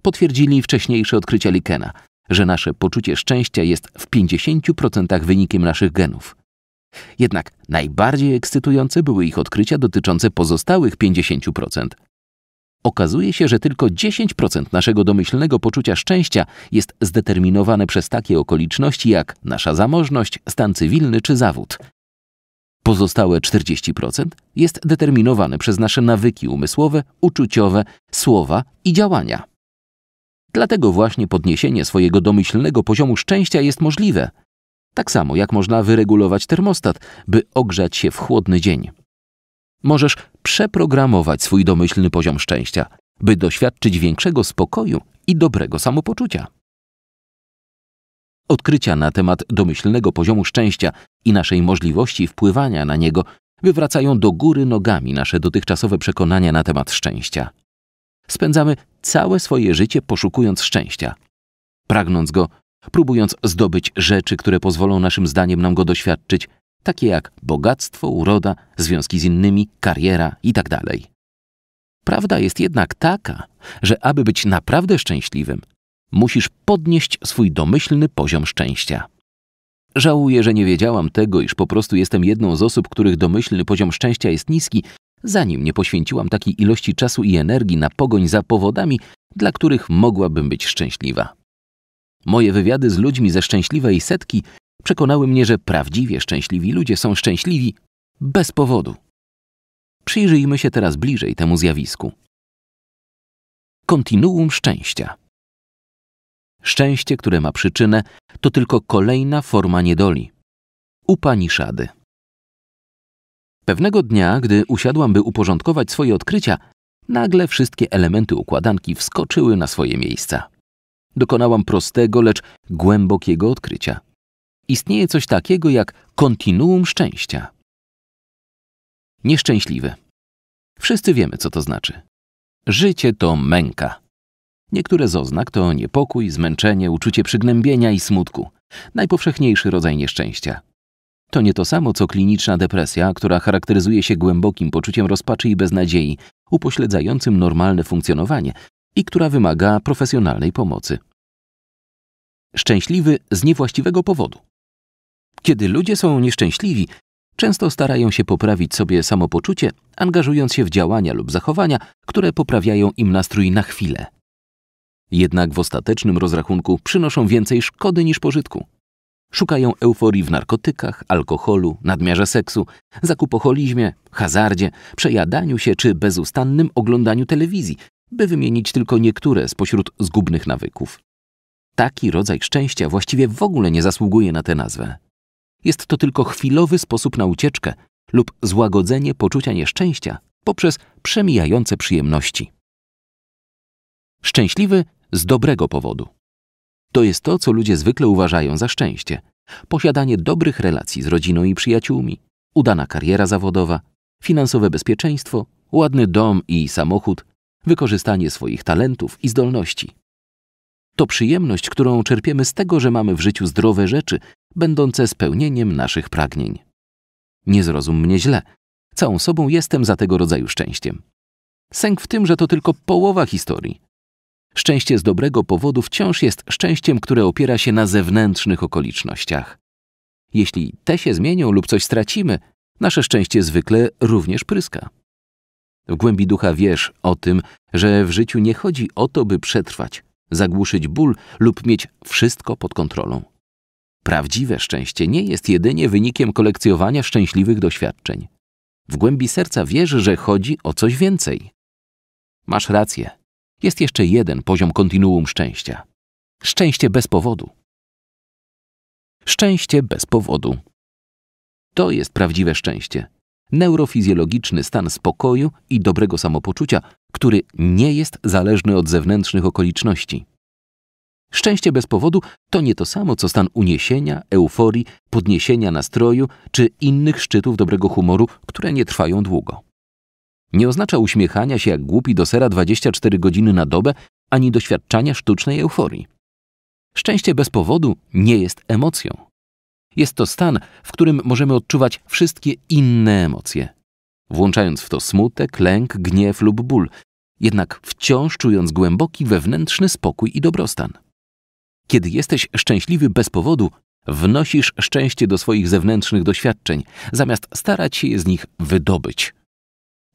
potwierdzili wcześniejsze odkrycia Likena, że nasze poczucie szczęścia jest w 50% wynikiem naszych genów. Jednak najbardziej ekscytujące były ich odkrycia dotyczące pozostałych 50%. Okazuje się, że tylko 10% naszego domyślnego poczucia szczęścia jest zdeterminowane przez takie okoliczności jak nasza zamożność, stan cywilny czy zawód, Pozostałe 40% jest determinowane przez nasze nawyki umysłowe, uczuciowe, słowa i działania. Dlatego właśnie podniesienie swojego domyślnego poziomu szczęścia jest możliwe. Tak samo jak można wyregulować termostat, by ogrzać się w chłodny dzień. Możesz przeprogramować swój domyślny poziom szczęścia, by doświadczyć większego spokoju i dobrego samopoczucia. Odkrycia na temat domyślnego poziomu szczęścia i naszej możliwości wpływania na niego wywracają do góry nogami nasze dotychczasowe przekonania na temat szczęścia. Spędzamy całe swoje życie poszukując szczęścia, pragnąc go, próbując zdobyć rzeczy, które pozwolą naszym zdaniem nam go doświadczyć, takie jak bogactwo, uroda, związki z innymi, kariera itd. Tak Prawda jest jednak taka, że aby być naprawdę szczęśliwym, Musisz podnieść swój domyślny poziom szczęścia. Żałuję, że nie wiedziałam tego, iż po prostu jestem jedną z osób, których domyślny poziom szczęścia jest niski, zanim nie poświęciłam takiej ilości czasu i energii na pogoń za powodami, dla których mogłabym być szczęśliwa. Moje wywiady z ludźmi ze szczęśliwej setki przekonały mnie, że prawdziwie szczęśliwi ludzie są szczęśliwi bez powodu. Przyjrzyjmy się teraz bliżej temu zjawisku. Kontinuum szczęścia. Szczęście, które ma przyczynę, to tylko kolejna forma niedoli. Upaniszady. Pewnego dnia, gdy usiadłam, by uporządkować swoje odkrycia, nagle wszystkie elementy układanki wskoczyły na swoje miejsca. Dokonałam prostego, lecz głębokiego odkrycia. Istnieje coś takiego jak kontinuum szczęścia. Nieszczęśliwy. Wszyscy wiemy, co to znaczy. Życie to męka. Niektóre z oznak to niepokój, zmęczenie, uczucie przygnębienia i smutku. Najpowszechniejszy rodzaj nieszczęścia. To nie to samo co kliniczna depresja, która charakteryzuje się głębokim poczuciem rozpaczy i beznadziei, upośledzającym normalne funkcjonowanie i która wymaga profesjonalnej pomocy. Szczęśliwy z niewłaściwego powodu. Kiedy ludzie są nieszczęśliwi, często starają się poprawić sobie samopoczucie, angażując się w działania lub zachowania, które poprawiają im nastrój na chwilę. Jednak w ostatecznym rozrachunku przynoszą więcej szkody niż pożytku. Szukają euforii w narkotykach, alkoholu, nadmiarze seksu, zakupocholizmie, hazardzie, przejadaniu się czy bezustannym oglądaniu telewizji, by wymienić tylko niektóre spośród zgubnych nawyków. Taki rodzaj szczęścia właściwie w ogóle nie zasługuje na tę nazwę. Jest to tylko chwilowy sposób na ucieczkę lub złagodzenie poczucia nieszczęścia poprzez przemijające przyjemności. Szczęśliwy z dobrego powodu. To jest to, co ludzie zwykle uważają za szczęście: posiadanie dobrych relacji z rodziną i przyjaciółmi, udana kariera zawodowa, finansowe bezpieczeństwo, ładny dom i samochód, wykorzystanie swoich talentów i zdolności. To przyjemność, którą czerpiemy z tego, że mamy w życiu zdrowe rzeczy, będące spełnieniem naszych pragnień. Nie zrozum mnie źle. Całą sobą jestem za tego rodzaju szczęściem. Sęk w tym, że to tylko połowa historii. Szczęście z dobrego powodu wciąż jest szczęściem, które opiera się na zewnętrznych okolicznościach. Jeśli te się zmienią lub coś stracimy, nasze szczęście zwykle również pryska. W głębi ducha wiesz o tym, że w życiu nie chodzi o to, by przetrwać, zagłuszyć ból lub mieć wszystko pod kontrolą. Prawdziwe szczęście nie jest jedynie wynikiem kolekcjowania szczęśliwych doświadczeń. W głębi serca wiesz, że chodzi o coś więcej. Masz rację. Jest jeszcze jeden poziom kontinuum szczęścia. Szczęście bez powodu. Szczęście bez powodu. To jest prawdziwe szczęście. Neurofizjologiczny stan spokoju i dobrego samopoczucia, który nie jest zależny od zewnętrznych okoliczności. Szczęście bez powodu to nie to samo co stan uniesienia, euforii, podniesienia nastroju czy innych szczytów dobrego humoru, które nie trwają długo. Nie oznacza uśmiechania się jak głupi do sera 24 godziny na dobę, ani doświadczania sztucznej euforii. Szczęście bez powodu nie jest emocją. Jest to stan, w którym możemy odczuwać wszystkie inne emocje, włączając w to smutek, lęk, gniew lub ból, jednak wciąż czując głęboki wewnętrzny spokój i dobrostan. Kiedy jesteś szczęśliwy bez powodu, wnosisz szczęście do swoich zewnętrznych doświadczeń, zamiast starać się je z nich wydobyć.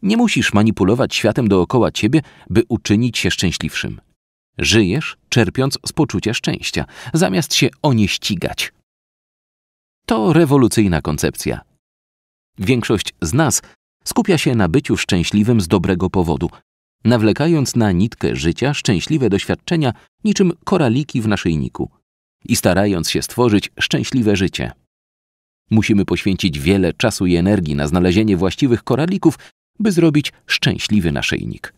Nie musisz manipulować światem dookoła ciebie, by uczynić się szczęśliwszym. Żyjesz, czerpiąc z poczucia szczęścia, zamiast się o nie ścigać. To rewolucyjna koncepcja. Większość z nas skupia się na byciu szczęśliwym z dobrego powodu, nawlekając na nitkę życia szczęśliwe doświadczenia niczym koraliki w naszyjniku i starając się stworzyć szczęśliwe życie. Musimy poświęcić wiele czasu i energii na znalezienie właściwych koralików by zrobić szczęśliwy naszyjnik.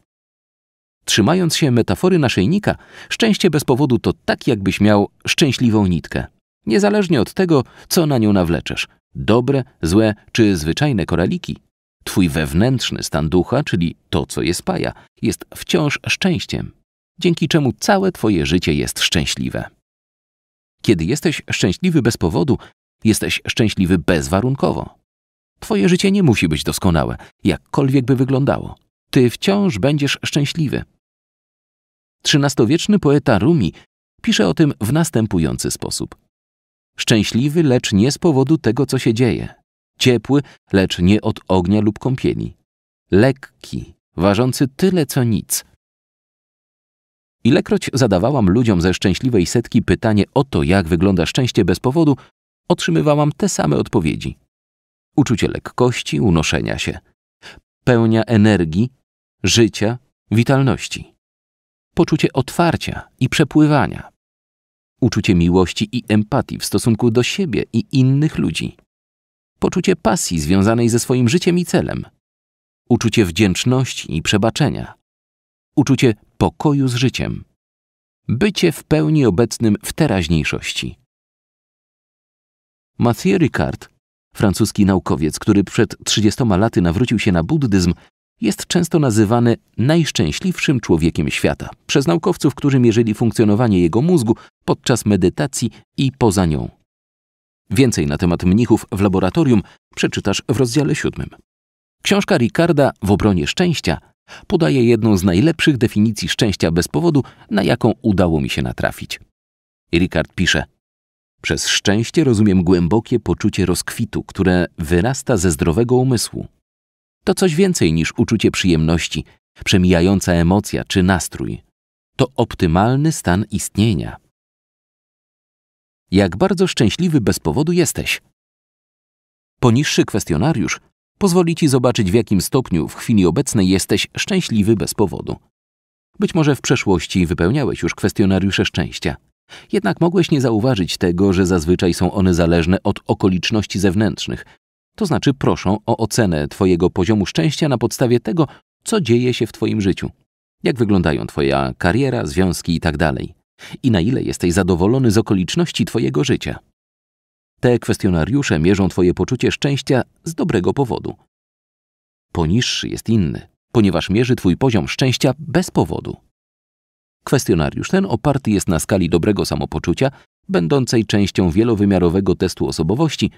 Trzymając się metafory naszyjnika, szczęście bez powodu to tak, jakbyś miał szczęśliwą nitkę. Niezależnie od tego, co na nią nawleczesz dobre, złe czy zwyczajne koraliki Twój wewnętrzny stan ducha, czyli to, co je spaja, jest wciąż szczęściem, dzięki czemu całe Twoje życie jest szczęśliwe. Kiedy jesteś szczęśliwy bez powodu, jesteś szczęśliwy bezwarunkowo. Twoje życie nie musi być doskonałe, jakkolwiek by wyglądało. Ty wciąż będziesz szczęśliwy. Trzynastowieczny wieczny poeta Rumi pisze o tym w następujący sposób. Szczęśliwy, lecz nie z powodu tego, co się dzieje. Ciepły, lecz nie od ognia lub kąpieli. Lekki, ważący tyle co nic. Ilekroć zadawałam ludziom ze szczęśliwej setki pytanie o to, jak wygląda szczęście bez powodu, otrzymywałam te same odpowiedzi uczucie lekkości, unoszenia się, pełnia energii, życia, witalności, poczucie otwarcia i przepływania, uczucie miłości i empatii w stosunku do siebie i innych ludzi, poczucie pasji związanej ze swoim życiem i celem, uczucie wdzięczności i przebaczenia, uczucie pokoju z życiem, bycie w pełni obecnym w teraźniejszości. Mathieu Ricard Francuski naukowiec, który przed 30 laty nawrócił się na buddyzm, jest często nazywany najszczęśliwszym człowiekiem świata przez naukowców, którzy mierzyli funkcjonowanie jego mózgu podczas medytacji i poza nią. Więcej na temat mnichów w laboratorium przeczytasz w rozdziale siódmym. Książka Ricarda w obronie szczęścia podaje jedną z najlepszych definicji szczęścia bez powodu, na jaką udało mi się natrafić. Ricard pisze: przez szczęście rozumiem głębokie poczucie rozkwitu, które wyrasta ze zdrowego umysłu. To coś więcej niż uczucie przyjemności, przemijająca emocja czy nastrój. To optymalny stan istnienia. Jak bardzo szczęśliwy bez powodu jesteś? Poniższy kwestionariusz pozwoli ci zobaczyć, w jakim stopniu w chwili obecnej jesteś szczęśliwy bez powodu. Być może w przeszłości wypełniałeś już kwestionariusze szczęścia. Jednak mogłeś nie zauważyć tego, że zazwyczaj są one zależne od okoliczności zewnętrznych, to znaczy proszą o ocenę Twojego poziomu szczęścia na podstawie tego, co dzieje się w Twoim życiu. Jak wyglądają Twoja kariera, związki itd. Tak I na ile jesteś zadowolony z okoliczności Twojego życia. Te kwestionariusze mierzą Twoje poczucie szczęścia z dobrego powodu. Poniższy jest inny, ponieważ mierzy Twój poziom szczęścia bez powodu. Kwestionariusz ten oparty jest na skali dobrego samopoczucia, będącej częścią wielowymiarowego testu osobowości,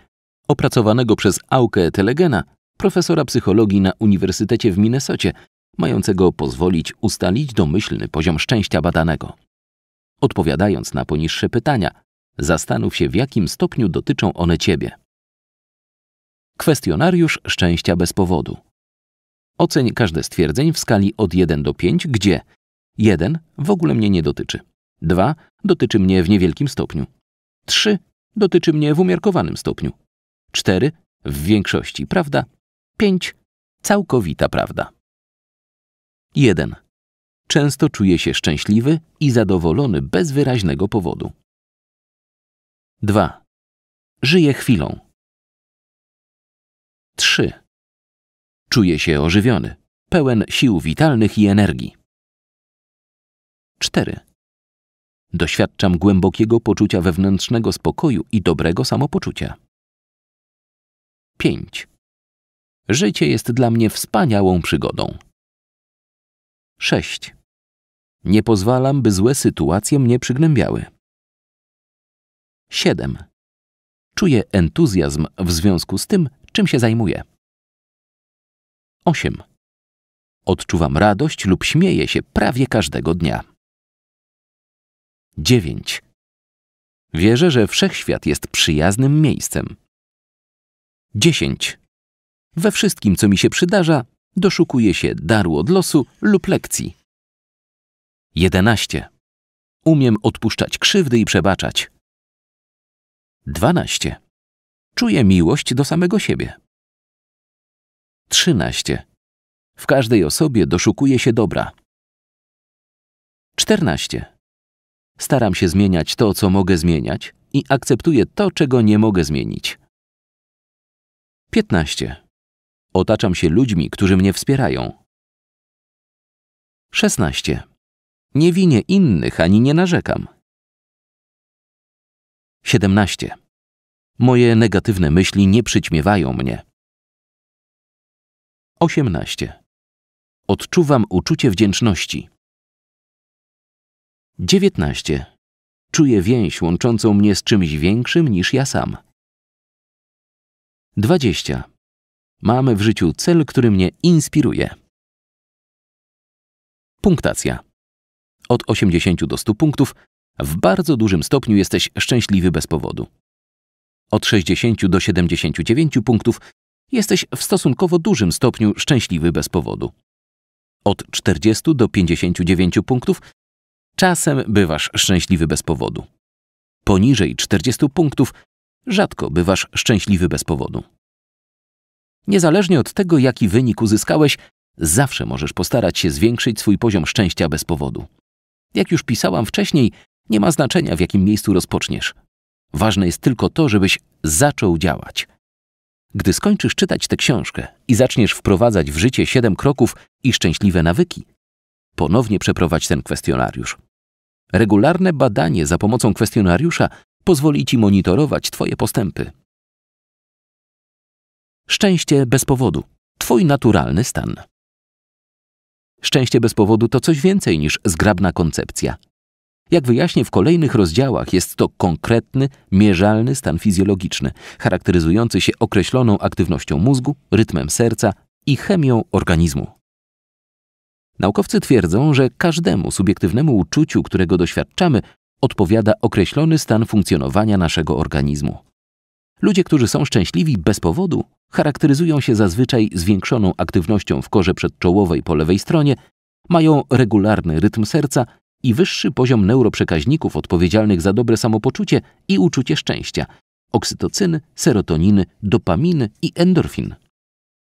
opracowanego przez Auke Telegena, profesora psychologii na Uniwersytecie w Minnesocie, mającego pozwolić ustalić domyślny poziom szczęścia badanego. Odpowiadając na poniższe pytania, zastanów się, w jakim stopniu dotyczą one ciebie. Kwestionariusz szczęścia bez powodu. Oceń każde stwierdzeń w skali od 1 do 5, gdzie 1. W ogóle mnie nie dotyczy. 2. Dotyczy mnie w niewielkim stopniu. 3. Dotyczy mnie w umiarkowanym stopniu. 4. W większości prawda. 5. Całkowita prawda. 1. Często czuję się szczęśliwy i zadowolony bez wyraźnego powodu. 2. Żyję chwilą. 3. Czuję się ożywiony, pełen sił witalnych i energii. 4. Doświadczam głębokiego poczucia wewnętrznego spokoju i dobrego samopoczucia. 5. Życie jest dla mnie wspaniałą przygodą. 6. Nie pozwalam, by złe sytuacje mnie przygnębiały. 7. Czuję entuzjazm w związku z tym, czym się zajmuję. 8. Odczuwam radość lub śmieję się prawie każdego dnia. 9. Wierzę, że wszechświat jest przyjaznym miejscem. 10. We wszystkim, co mi się przydarza, doszukuję się daru od losu lub lekcji. 11. Umiem odpuszczać krzywdy i przebaczać. 12. Czuję miłość do samego siebie. 13. W każdej osobie doszukuje się dobra. 14. Staram się zmieniać to, co mogę zmieniać i akceptuję to, czego nie mogę zmienić. 15. Otaczam się ludźmi, którzy mnie wspierają. 16. Nie winię innych ani nie narzekam. 17. Moje negatywne myśli nie przyćmiewają mnie. 18. Odczuwam uczucie wdzięczności. 19. Czuję więź łączącą mnie z czymś większym niż ja sam. 20. Mamy w życiu cel, który mnie inspiruje. Punktacja. Od 80 do 100 punktów w bardzo dużym stopniu jesteś szczęśliwy bez powodu. Od 60 do 79 punktów jesteś w stosunkowo dużym stopniu szczęśliwy bez powodu. Od 40 do 59 punktów Czasem bywasz szczęśliwy bez powodu. Poniżej 40 punktów rzadko bywasz szczęśliwy bez powodu. Niezależnie od tego, jaki wynik uzyskałeś, zawsze możesz postarać się zwiększyć swój poziom szczęścia bez powodu. Jak już pisałam wcześniej, nie ma znaczenia, w jakim miejscu rozpoczniesz. Ważne jest tylko to, żebyś zaczął działać. Gdy skończysz czytać tę książkę i zaczniesz wprowadzać w życie siedem kroków i szczęśliwe nawyki, ponownie przeprowadź ten kwestionariusz. Regularne badanie za pomocą kwestionariusza pozwoli Ci monitorować Twoje postępy. Szczęście bez powodu Twój naturalny stan. Szczęście bez powodu to coś więcej niż zgrabna koncepcja. Jak wyjaśnię w kolejnych rozdziałach, jest to konkretny, mierzalny stan fizjologiczny, charakteryzujący się określoną aktywnością mózgu, rytmem serca i chemią organizmu. Naukowcy twierdzą, że każdemu subiektywnemu uczuciu, którego doświadczamy, odpowiada określony stan funkcjonowania naszego organizmu. Ludzie, którzy są szczęśliwi bez powodu, charakteryzują się zazwyczaj zwiększoną aktywnością w korze przedczołowej po lewej stronie, mają regularny rytm serca i wyższy poziom neuroprzekaźników odpowiedzialnych za dobre samopoczucie i uczucie szczęścia oksytocyny, serotoniny, dopaminy i endorfin.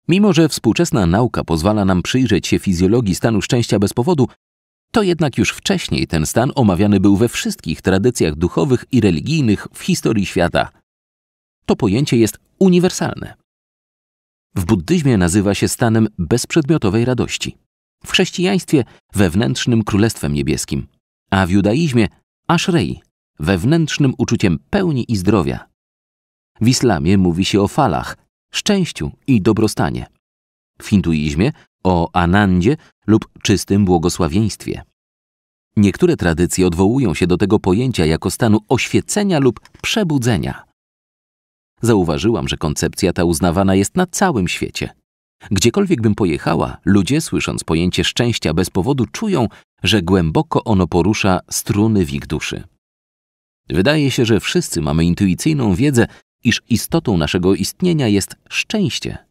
Mimo, że współczesna nauka pozwala nam przyjrzeć się fizjologii stanu szczęścia bez powodu, to jednak już wcześniej ten stan omawiany był we wszystkich tradycjach duchowych i religijnych w historii świata. To pojęcie jest uniwersalne. W buddyzmie nazywa się stanem bezprzedmiotowej radości, w chrześcijaństwie wewnętrznym królestwem niebieskim, a w judaizmie ashrei, wewnętrznym uczuciem pełni i zdrowia. W islamie mówi się o falach, szczęściu i dobrostanie. W hinduizmie o anandzie lub czystym błogosławieństwie. Niektóre tradycje odwołują się do tego pojęcia jako stanu oświecenia lub przebudzenia. Zauważyłam, że koncepcja ta uznawana jest na całym świecie. Gdziekolwiek bym pojechała, ludzie, słysząc pojęcie szczęścia bez powodu, czują, że głęboko ono porusza struny w ich duszy. Wydaje się, że wszyscy mamy intuicyjną wiedzę, iż istotą naszego istnienia jest szczęście.